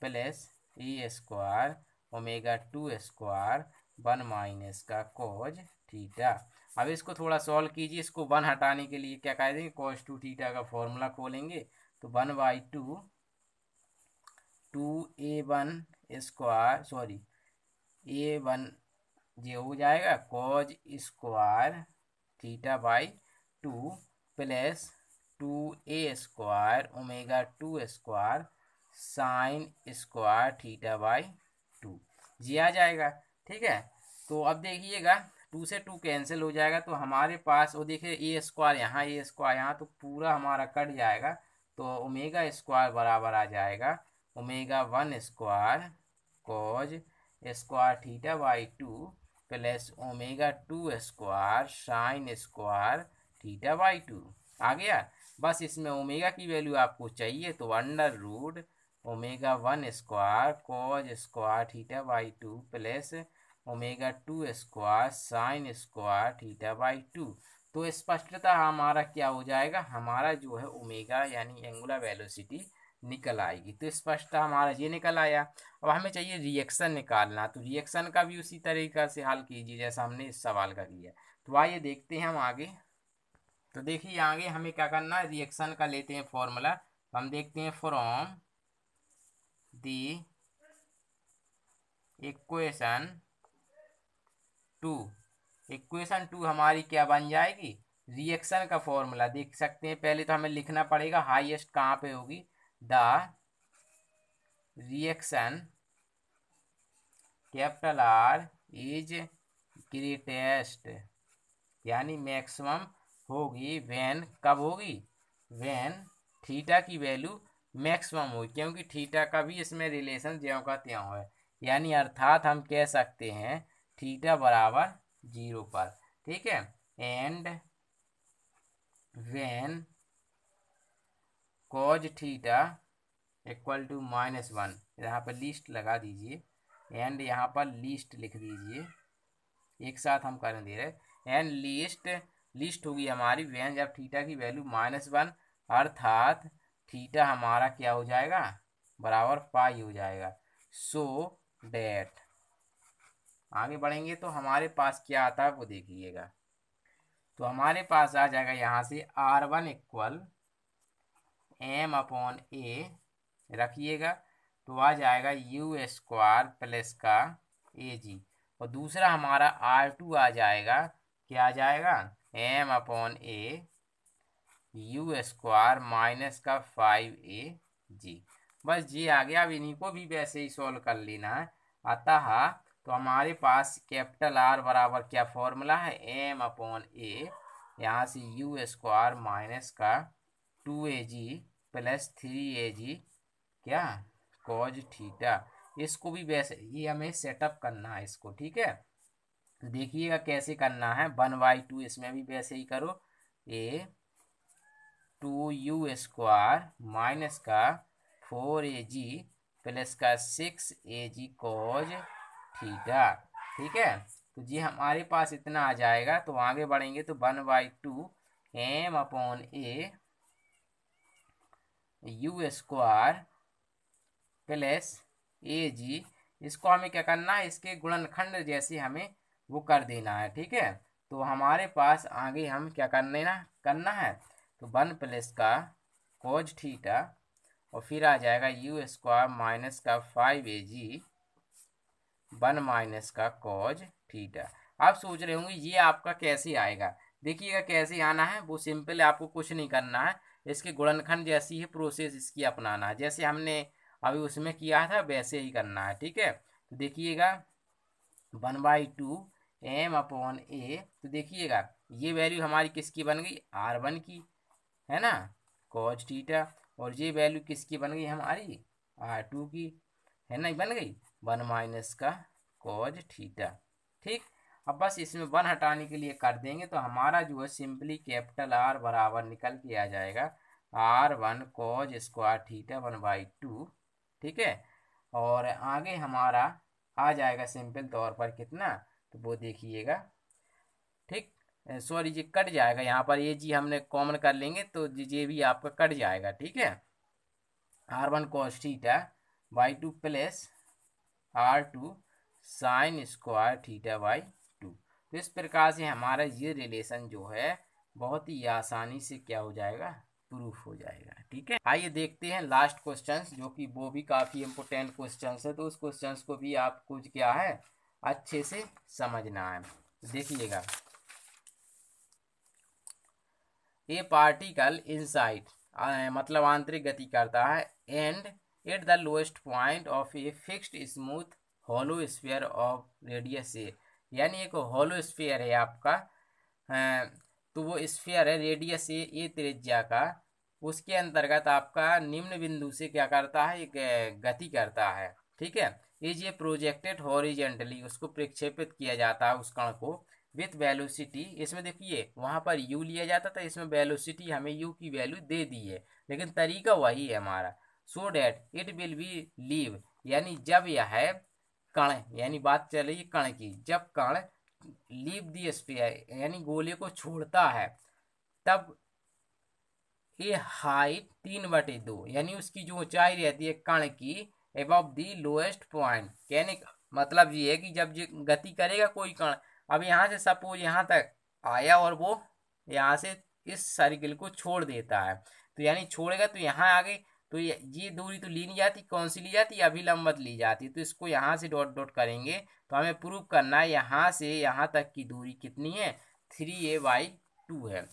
A: plus A square omega two square one minus का कॉज थीटा अब इसको थोड़ा सॉल्व कीजिए इसको वन हटाने के लिए क्या कह देंगे कॉज टू थीटा का फॉर्मूला खोलेंगे तो one by two two a one square sorry a one ये हो जाएगा cos square theta by two plus two A square omega two square sine square theta by two ये आ जाएगा ठीक है तो अब देखिएगा टू से टू कैंसिल हो जाएगा तो हमारे पास वो देखिए ए स्क्वायर यहाँ ए स्क्वायर यहाँ तो पूरा हमारा कट जाएगा तो ओमेगा स्क्वायर बराबर आ जाएगा omega one square cos square theta by two plus omega two square sine square theta by two आ गया बस इसमें ओमेगा की वैल्यू आपको चाहिए तो under root omega one square cos square theta by two plus omega two square sine square theta by two तो स्पष्टता हमारा क्या हो जाएगा हमारा जो है ओमेगा यानी एंगुलर वेलोसिटी निकल आएगी तो स्पष्टता हमारा ये निकल आया अब हमें चाहिए रिएक्शन निकालना तो रिएक्शन का भी उसी तरीका से हल कीजिए जैसा हमने इस सवाल का किया तो आइए देखते हैं हम आगे तो देखिए आगे हमें क्या करना है रिएक्शन का लेते हैं फॉर्मूला तो हम देखते हैं from the equation two equation two हमारी क्या बन जाएगी रिएक्शन का फॉर्मूला देख सकते हैं पहले तो हमें लिखना पड़ेगा हाईएस्ट कहाँ पे होगी the reaction capital R is greatest यानी मैक्सिमम होगी वैन कब होगी वैन थीटा की वैल्यू मैक्सिमम होगी क्योंकि थीटा का भी इसमें रिलेशन ज्यों का त्यों है यानी अर्थात हम कह सकते हैं थीटा बराबर जीरो पर ठीक है and when cos theta equal to minus one यहाँ पर लिस्ट लगा दीजिए एंड यहाँ पर लिस्ट लिख दीजिए एक साथ हम करने दे रहे एंड लिस्ट लिस्ट होगी हमारी वैन जब थीटा की वैल्यू माइनस वन अर्थात थीटा हमारा क्या हो जाएगा बराबर पाई हो जाएगा सो so, डेट आगे बढ़ेंगे तो हमारे पास क्या आता है वो देखिएगा तो हमारे पास आ जाएगा यहाँ से R one equal m upon a रखिएगा तो आ जाएगा यू स्क्वायर प्लस का ए जी और दूसरा हमारा आर टू आ जाएगा क्या आ जाएगा M upon A you square minus का फाइव ए जी बस जी आ गया अब इन्हीं को भी वैसे ही सॉल्व कर लेना है अतः तो हमारे पास कैपिटल आर बराबर क्या फॉर्मूला है एम अपॉन ए यहाँ से यू स्क्वायर माइनस का टू ए जी प्लस थ्री ए जी क्या कॉज थीटा इसको भी वैसे ये हमें सेटअप करना है इसको ठीक है देखिएगा कैसे करना है वन वाई टू इसमें भी वैसे ही करो a two you square minus का फोर ए जी प्लस का six a ji cos theta ठीक है तो जी हमारे पास इतना आ जाएगा तो आगे बढ़ेंगे तो one by two m upon A you square plus a जी इसको हमें क्या करना है इसके गुणनखंड जैसे हमें वो कर देना है ठीक है तो हमारे पास आगे हम क्या करने ना करना है तो वन प्लस का कोज ठीटा और फिर आ जाएगा यू स्क्वायर माइनस का फाइव ए जी वन माइनस का कोज ठीटा आप सोच रहे होंगे ये आपका कैसे आएगा देखिएगा कैसे आना है वो सिंपल आपको कुछ नहीं करना है इसके गुणनखंड जैसी ही प्रोसेस इसकी अपनाना है जैसे हमने अभी उसमें किया था वैसे ही करना है ठीक है तो देखिएगा one by two m upon a तो देखिएगा ये वैल्यू हमारी किसकी बन गई आर वन की है ना कॉज टीटा और ये वैल्यू किसकी बन गई हमारी आर टू की है ना बन गई वन माइनस का कॉज थीटा ठीक अब बस इसमें वन हटाने के लिए कर देंगे तो हमारा जो है सिंपली कैपिटल आर बराबर निकल के आ जाएगा R one cos square theta one by two ठीक है और आगे हमारा आ जाएगा सिंपल तौर पर कितना तो वो देखिएगा ठीक सॉरी जी कट जाएगा यहाँ पर ये जी हमने कॉमन कर लेंगे तो ये भी आपका कट जाएगा ठीक है R one cos theta by two plus R two sine square theta by तो इस प्रकार से हमारा ये रिलेशन जो है बहुत ही आसानी से क्या हो जाएगा प्रूफ हो जाएगा ठीक है आइए देखते हैं लास्ट क्वेश्चन जो कि वो भी काफ़ी इम्पोर्टेंट क्वेश्चन है तो उस क्वेश्चन को भी आप कुछ क्या है अच्छे से समझना है देखिएगा ए पार्टिकल इनसाइड मतलब आंतरिक गति करता है and at the lowest point of a fixed smooth hollow sphere of radius a यानी एक होलो स्फीयर है आपका हाँ, तो वो स्फीयर है रेडियस ए ए त्रिज्या का उसके अंतर्गत आपका निम्न बिंदु से क्या करता है एक गति करता है ठीक है इज ये प्रोजेक्टेड हॉरिजेंटली उसको प्रक्षेपित किया जाता है उस कण को विथ वेलोसिटी इसमें देखिए वहाँ पर यू लिया जाता था इसमें वेलोसिटी हमें यू की वैल्यू दे दी है लेकिन तरीका वही है हमारा so that it will be leave यानी जब यह है कण यानी बात चल रही है कण की जब कण लीव दी स्पेयर यानी गोले को छोड़ता है तब ये हाइट तीन बटे दो यानी उसकी जो ऊंचाई रहती है कण की एब दी लोएस्ट पॉइंट कहने मतलब ये है कि जब ये गति करेगा कोई कण अब यहाँ से सपोज यहाँ तक आया और वो यहाँ से इस सर्किल को छोड़ देता है तो यानी छोड़ेगा तो यहाँ आगे तो ये ये दूरी तो ली नहीं जाती कौन सी ली जाती अभिलंबत ली जाती तो इसको यहाँ से डॉट डॉट करेंगे तो हमें प्रूव करना है यहाँ से यहाँ तक की दूरी कितनी है थ्री ए बाई टू है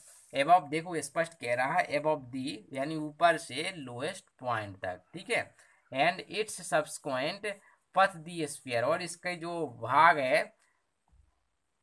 A: ऑफ देखो स्पष्ट कह रहा है ऑफ दी यानी ऊपर से लोएस्ट पॉइंट तक ठीक है एंड इट्स सब्सक्वेंट पथ दी स्पेयर और इसके जो भाग है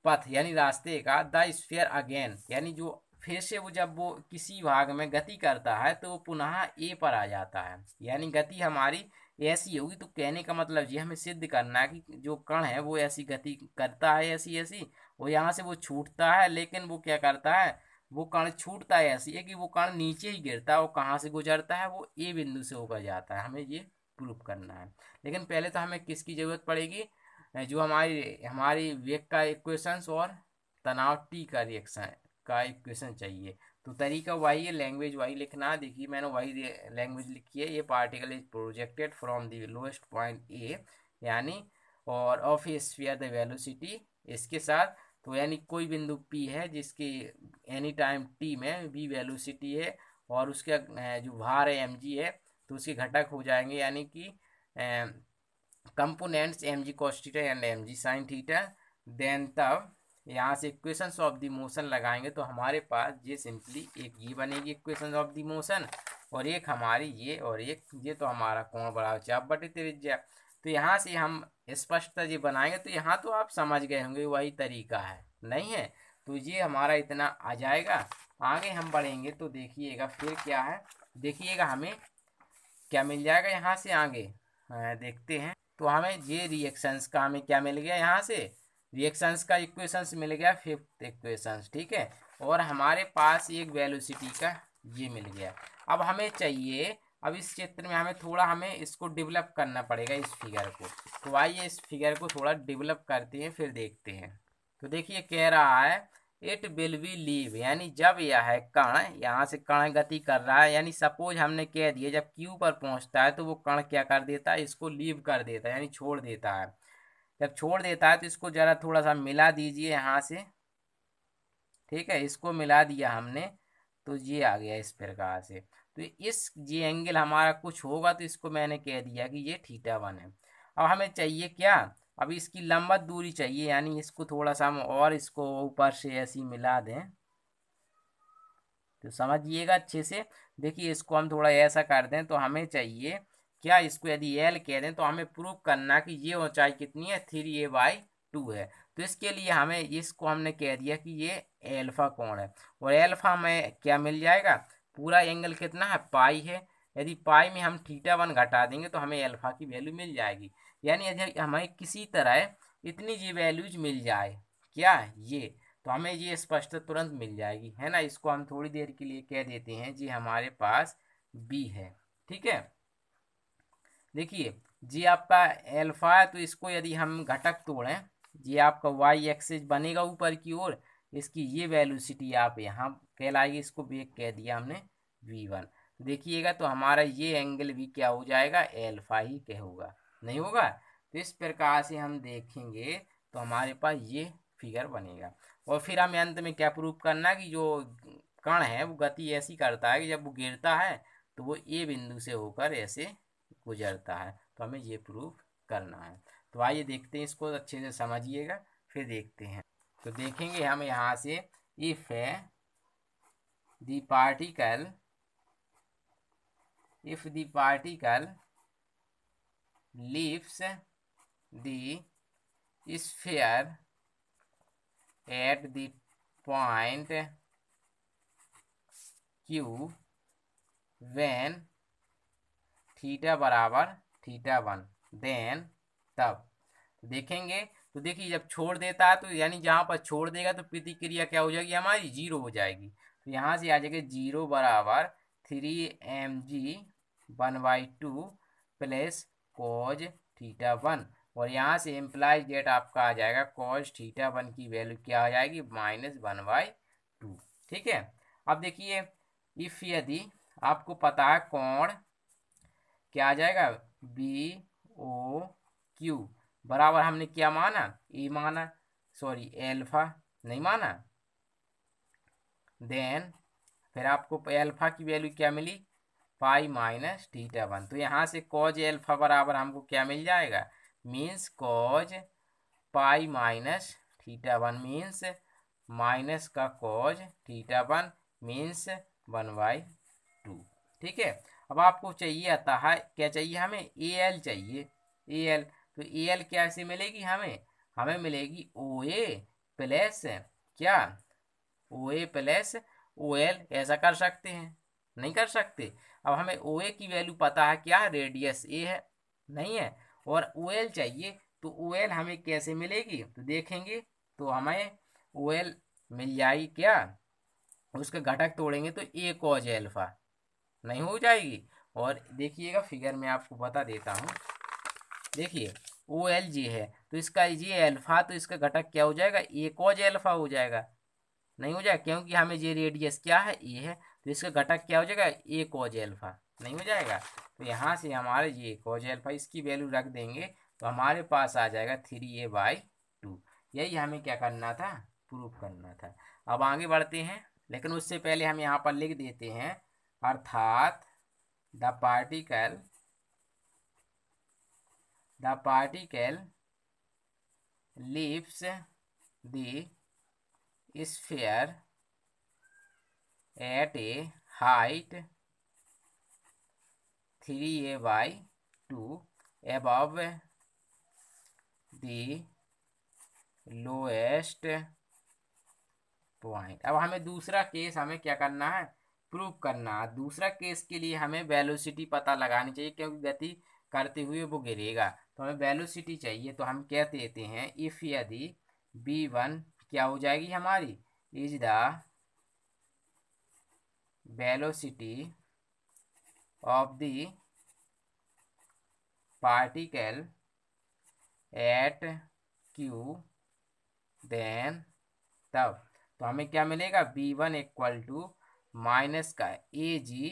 A: पथ यानी रास्ते का द स्पेयर अगेन यानी जो फिर से वो जब वो किसी भाग में गति करता है तो वो पुनः ए पर आ जाता है यानी गति हमारी ऐसी होगी तो कहने का मतलब ये हमें सिद्ध करना है कि जो कण है वो ऐसी गति करता है ऐसी ऐसी वो यहाँ से वो छूटता है लेकिन वो क्या करता है वो कण छूटता है ऐसी है कि वो कण नीचे ही गिरता है वो कहाँ से गुजरता है वो ए बिंदु से होकर जाता है हमें ये प्रूफ करना है लेकिन पहले तो हमें किसकी ज़रूरत पड़ेगी जो हमारी हमारी वेग का इक्वेशंस और तनाव टी का रिएक्शन का इक्वेशन चाहिए तो तरीका वही है लैंग्वेज वाई लिखना देखिए मैंने वही लैंग्वेज लिखी है ये particle is projected from the lowest point a यानी और of a sphere the velocity इसके साथ तो यानी कोई बिंदु पी है जिसके एनी टाइम टी में बी वेलोसिटी है और उसका जो भार है एम जी है तो उसके घटक हो जाएंगे यानी कि components m g cos theta and m ji sine theta then तब यहाँ से इक्वेशन ऑफ द मोशन लगाएंगे तो हमारे पास ये सिंपली एक ये बनेगी इक्वेशन ऑफ द मोशन और एक हमारी ये और एक ये तो हमारा कौन बड़ा चाप बटे त्रिज्या तो यहाँ से हम स्पष्टता जी बनाएंगे तो यहाँ तो आप समझ गए होंगे वही तरीका है नहीं है तो ये हमारा इतना आ जाएगा आगे हम बढ़ेंगे तो देखिएगा फिर क्या है देखिएगा हमें क्या मिल जाएगा यहाँ से आगे देखते हैं तो हमें ये रिएक्शंस का हमें क्या मिल गया यहाँ से रिएक्शंस का इक्वेशंस मिल गया फिफ्थ इक्वेशंस ठीक है और हमारे पास एक वेलोसिटी का ये मिल गया अब हमें चाहिए अब इस क्षेत्र में हमें थोड़ा हमें इसको डेवलप करना पड़ेगा इस फिगर को तो आइए इस फिगर को थोड़ा डेवलप करते हैं फिर देखते हैं तो देखिए कह रहा है इट विल बी लीव यानी जब यह है कण यहाँ से कण गति कर रहा है यानी सपोज हमने कह दिया जब क्यू पर पहुँचता है तो वो कण क्या कर देता है इसको लीव कर देता है यानी छोड़ देता है जब छोड़ देता है तो इसको ज़रा थोड़ा सा मिला दीजिए यहाँ से ठीक है इसको मिला दिया हमने तो ये आ गया इस प्रकार से तो इस ये एंगल हमारा कुछ होगा तो इसको मैंने कह दिया कि ये ठीटा वन है अब हमें चाहिए क्या अब इसकी लंबत दूरी चाहिए यानी इसको थोड़ा सा हम और इसको ऊपर से ऐसी मिला दें तो समझिएगा अच्छे से देखिए इसको हम थोड़ा ऐसा कर दें तो हमें चाहिए क्या इसको यदि एल कह दें तो हमें प्रूव करना कि ये ऊंचाई कितनी है थ्री ए बाई टू है तो इसके लिए हमें इसको हमने कह दिया कि ये एल्फा कौन है और एल्फा में क्या मिल जाएगा पूरा एंगल कितना है पाई है यदि पाई में हम थीटा वन घटा देंगे तो हमें एल्फा की वैल्यू मिल जाएगी यानी यदि हमें किसी तरह इतनी जी वैल्यूज मिल जाए क्या ये तो हमें ये स्पष्ट तुरंत मिल जाएगी है ना इसको हम थोड़ी देर के लिए कह देते हैं जी हमारे पास बी है ठीक है देखिए जी आपका एल्फा है तो इसको यदि हम घटक तोड़ें ये आपका वाई एक्सेज बनेगा ऊपर की ओर इसकी ये वैल्यूसिटी आप यहाँ कहलाएगी इसको वेग कह दिया हमने वी वन देखिएगा तो हमारा ये एंगल भी क्या हो जाएगा एल्फा ही कह होगा नहीं होगा तो इस प्रकार से हम देखेंगे तो हमारे पास ये फिगर बनेगा और फिर हमें अंत में क्या प्रूव करना कि जो कण है वो गति ऐसी करता है कि जब वो गिरता है तो वो ए बिंदु से होकर ऐसे गुजरता है तो हमें ये प्रूफ करना है तो आइए देखते हैं इसको अच्छे से समझिएगा फिर देखते हैं तो देखेंगे हम यहाँ से इफ है the particle if the particle leaves the sphere at the point q when theta बराबर थीटा वन देन तब देखेंगे तो देखिए जब छोड़ देता है तो यानी जहाँ पर छोड़ देगा तो प्रतिक्रिया क्या हो जाएगी हमारी जीरो हो जाएगी तो यहाँ से आ जाएगा जीरो बराबर three m g one by two plus cos theta one और यहाँ से एम्प्लाइज डेट आपका आ जाएगा कॉज थीटा वन की वैल्यू क्या आ जाएगी माइनस वन बाई टू ठीक है अब देखिए इफ़ यदि आपको पता है कोण क्या आ जाएगा बी ओ क्यू बराबर हमने क्या माना ए माना सॉरी एल्फा नहीं माना देन फिर आपको एल्फा की वैल्यू क्या मिली पाई माइनस थीटा वन तो यहाँ से कॉज एल्फा बराबर हमको क्या मिल जाएगा means cos pi minus theta one means minus का cos theta one means one by two ठीक है अब आपको चाहिए आता है क्या चाहिए हमें ए एल चाहिए ए एल तो ए एल क्या मिलेगी हमें हमें मिलेगी ओ ए प्लस क्या ओ ए प्लस ओ एल ऐसा कर सकते हैं नहीं कर सकते अब हमें ओ ए की वैल्यू पता है क्या रेडियस ए है नहीं है और ओ एल चाहिए तो ओ एल हमें कैसे मिलेगी तो देखेंगे तो हमें ओ एल मिल जाएगी क्या उसके घटक तोड़ेंगे तो ए कॉज एल्फा नहीं हो जाएगी और देखिएगा फिगर में आपको बता देता हूँ देखिए ओ एल जी है तो इसका ये अल्फ़ा तो इसका घटक क्या हो जाएगा ए कॉज अल्फ़ा हो जाएगा नहीं हो जाएगा क्योंकि हमें ये रेडियस क्या है ए है तो इसका घटक क्या हो जाएगा ए कॉज अल्फ़ा नहीं हो जाएगा तो यहाँ से हमारे ये कॉज अल्फ़ा इसकी वैल्यू रख देंगे तो हमारे पास आ जाएगा थ्री ए बाई टू यही हमें क्या करना था प्रूफ करना था अब आगे बढ़ते हैं लेकिन उससे पहले हम यहाँ पर लिख देते हैं अर्थात the particle the particle leaves the sphere at a height three a by two above the lowest point अब हमें दूसरा केस हमें क्या करना है प्रूव करना दूसरा केस के लिए हमें वेलोसिटी पता लगानी चाहिए क्योंकि गति करते हुए वो गिरेगा तो हमें वेलोसिटी चाहिए तो हम क्या देते हैं इफ़ यदि बी वन क्या हो जाएगी हमारी is the velocity of the particle at q then तब तो हमें क्या मिलेगा v one equal to minus का ए जी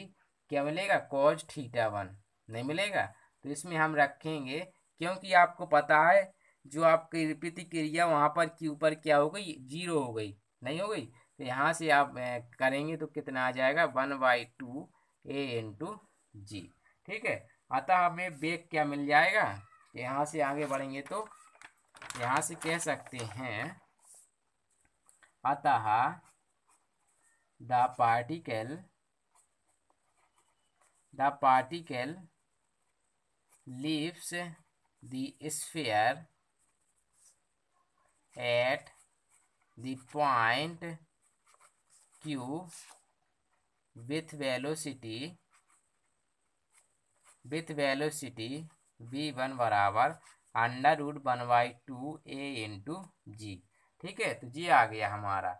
A: क्या मिलेगा कॉज थीटा वन नहीं मिलेगा तो इसमें हम रखेंगे क्योंकि आपको पता है जो आपकी प्रतिक्रिया वहाँ पर की ऊपर क्या हो गई जीरो हो गई नहीं हो गई तो यहाँ से आप करेंगे तो कितना आ जाएगा one by two a into g ठीक है अतः हमें बेग क्या मिल जाएगा यहाँ से आगे बढ़ेंगे तो यहाँ से कह सकते हैं अतः the particle the particle leaves the sphere at the point q with velocity with velocity v one बराबर under root one by two a into g ठीक है तो जी आ गया हमारा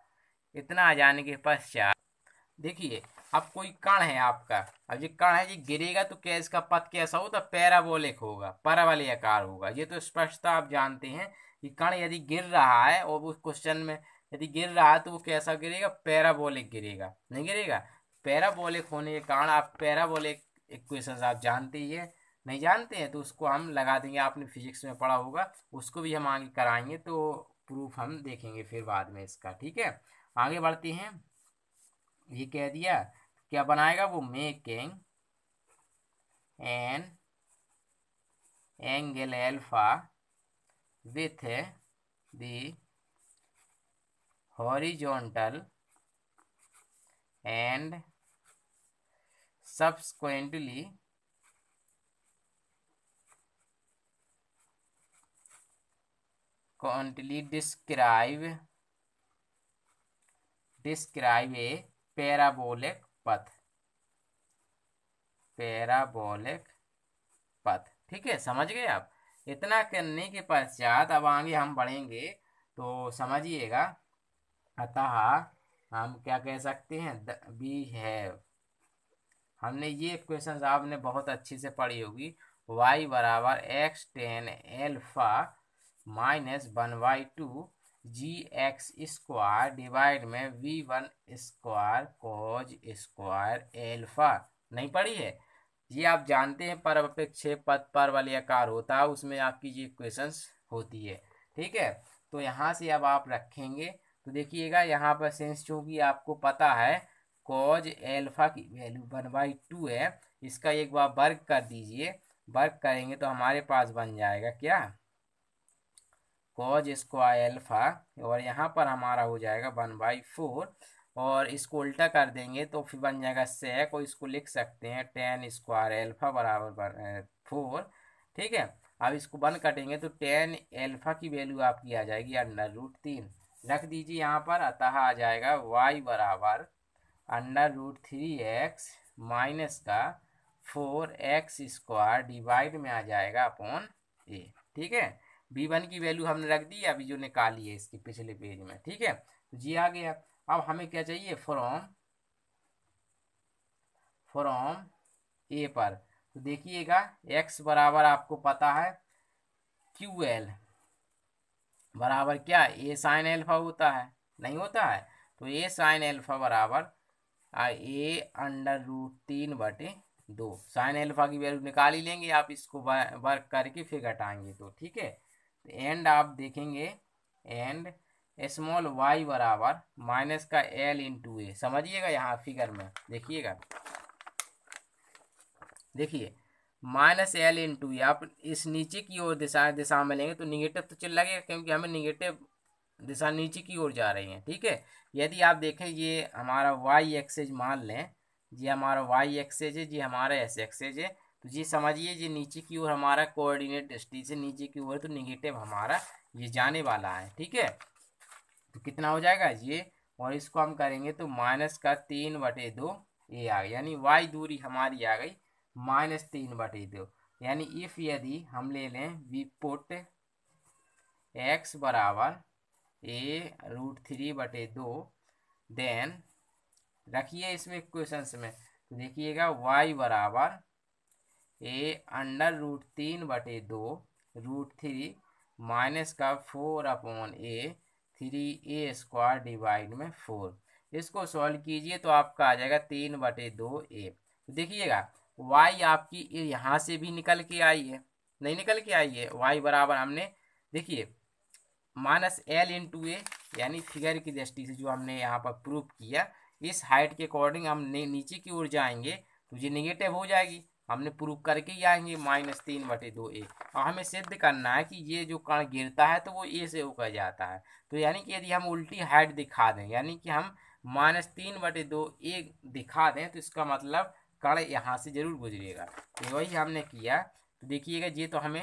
A: इतना आ जाने के पश्चात देखिए अब कोई कण है आपका अब ये कण है ये गिरेगा तो क्या इसका पथ कैसा होगा पैराबोलिक होगा पर वाले आकार होगा ये तो स्पष्टता आप जानते हैं कि कण यदि गिर रहा है और उस क्वेश्चन में यदि गिर रहा है तो वो कैसा गिरेगा पैराबोलिक गिरेगा नहीं गिरेगा पैराबोलिक होने के कारण आप पैराबोलिक इक्वेशन आप जानते ही है नहीं जानते हैं तो उसको हम लगा देंगे आपने फिजिक्स में पढ़ा होगा उसको भी हम आगे कराएंगे तो प्रूफ हम देखेंगे फिर बाद में इसका ठीक है आगे बढ़ते हैं ये कह दिया क्या बनाएगा वो making an angle alpha with the horizontal and subsequently क्वेंटली describe describe a parabolic path parabolic path ठीक है समझ गए आप इतना करने के पश्चात अब आगे हम बढ़ेंगे तो समझिएगा अतः हम क्या कह सकते हैं वी हैव हमने ये क्वेश्चन आपने बहुत अच्छे से पढ़ी होगी वाई बराबर x tan alpha minus one by two g x square divide में v one square cos square alpha नहीं पड़ी है ये आप जानते हैं पर अपेक्ष पद पर वाली आकार होता है उसमें आपकी ये क्वेश्चंस होती है ठीक है तो यहाँ से अब आप रखेंगे तो देखिएगा यहाँ पर सेंस चूँकि आपको पता है कोज एल्फा की वैल्यू वन बाई टू है इसका एक बार वर्ग कर दीजिए वर्ग करेंगे तो हमारे पास बन जाएगा क्या कॉज स्क्वायर अल्फ़ा और यहाँ पर हमारा हो जाएगा वन बाई फोर और इसको उल्टा कर देंगे तो फिर बन जाएगा सेक और इसको लिख सकते हैं टेन स्क्वायर एल्फा बराबर फोर ठीक है अब इसको बंद कटेंगे तो टेन एल्फा की वैल्यू आपकी आ जाएगी अंडर रूट तीन रख दीजिए यहाँ पर अतः आ जाएगा वाई बराबर under root three x minus का फोर एक्स स्क्वायर डिवाइड में आ जाएगा अपॉन ए ठीक है बी वन की वैल्यू हमने रख दी अभी जो निकाली है इसके पिछले पेज में ठीक है तो जी आ गया अब हमें क्या चाहिए फ्रॉम फ्रॉम ए पर तो देखिएगा एक्स बराबर आपको पता है क्यू एल बराबर क्या ए साइन एल्फा होता है नहीं होता है तो ए साइन एल्फा बराबर ए अंडर रूट तीन बटे दो साइन एल्फा की वैल्यू निकाल ही लेंगे आप इसको वर्क करके फिर घटाएंगे तो ठीक है एंड आप देखेंगे एंड स्मॉल वाई बराबर माइनस का एल इन टू ए समझिएगा यहाँ फिगर में देखिएगा देखिए माइनस एल इन ए आप इस नीचे की ओर दिशा दिशा में लेंगे तो निगेटिव तो चल लगेगा क्योंकि हमें निगेटिव दिशा नीचे की ओर जा रही है ठीक है यदि आप देखें ये हमारा वाई एक्सेज मान लें ये हमारा वाई एक्सेज है ये हमारा एस एक्सेज है तो ये समझिए ये नीचे की ओर हमारा कोऑर्डिनेट से नीचे की ओर तो निगेटिव हमारा ये जाने वाला है ठीक है तो कितना हो जाएगा ये और इसको हम करेंगे तो माइनस का तीन बटे दो ये आ गया यानी वाई दूरी हमारी आ गई माइनस तीन बटे दो यानी इफ यदि हम ले लें वी पुट एक्स बराबर ए रूट थ्री बटे दो देन रखिए इसमें क्वेश्चन में तो देखिएगा वाई बराबर ए अंडर रूट तीन बटे दो रूट थ्री माइनस का four upon a three a square divide में फोर इसको सॉल्व कीजिए तो आपका आ जाएगा तीन बटे दो ए तो देखिएगा वाई आपकी यहाँ से भी निकल के आई है नहीं निकल के आई है वाई बराबर हमने देखिए minus l into a यानी फिगर की दृष्टि से जो हमने यहाँ पर प्रूव किया इस हाइट के अकॉर्डिंग हम नीचे की ओर जाएंगे तो ये निगेटिव हो जाएगी हमने प्रूव करके ये आएंगे माइनस तीन बटे दो ए और हमें सिद्ध करना है कि ये जो कण गिरता है तो वो ए से होकर जाता है तो यानी कि यदि हम उल्टी हाइट दिखा दें यानी कि हम माइनस तीन बटे दो ए दिखा दें तो इसका मतलब कण यहाँ से ज़रूर गुजरेगा तो वही हमने किया तो देखिएगा ये तो हमें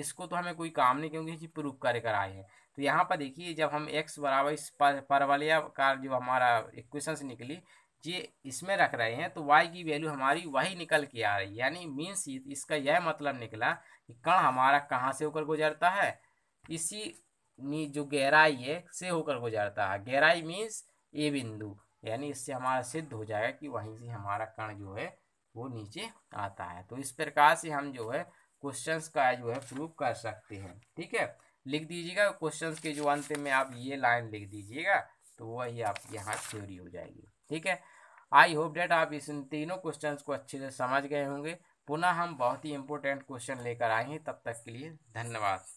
A: इसको तो हमें कोई काम नहीं क्योंकि प्रूव कर कर आए हैं तो यहाँ पर देखिए जब हम एक्स बराबर इस पर, का जो हमारा इक्वेशन से निकली ये इसमें रख रहे हैं तो y की वैल्यू हमारी वही निकल के आ रही है यानी मीन्स इसका यह मतलब निकला कि कण हमारा कहाँ से होकर गुजरता है इसी जो गहराई है से होकर गुजरता है गहराई मीन्स ए बिंदु यानी इससे हमारा सिद्ध हो जाएगा कि वहीं से हमारा कण जो है वो नीचे आता है तो इस प्रकार से हम जो है क्वेश्चंस का जो है प्रूव कर सकते हैं ठीक है लिख दीजिएगा क्वेश्चंस के जो अंत में आप ये लाइन लिख दीजिएगा तो वही आप यहाँ थ्योरी हो जाएगी ठीक है आई होप डेट आप इस इन तीनों क्वेश्चन को अच्छे से समझ गए होंगे पुनः हम बहुत ही इंपॉर्टेंट क्वेश्चन लेकर आए हैं तब तक के लिए धन्यवाद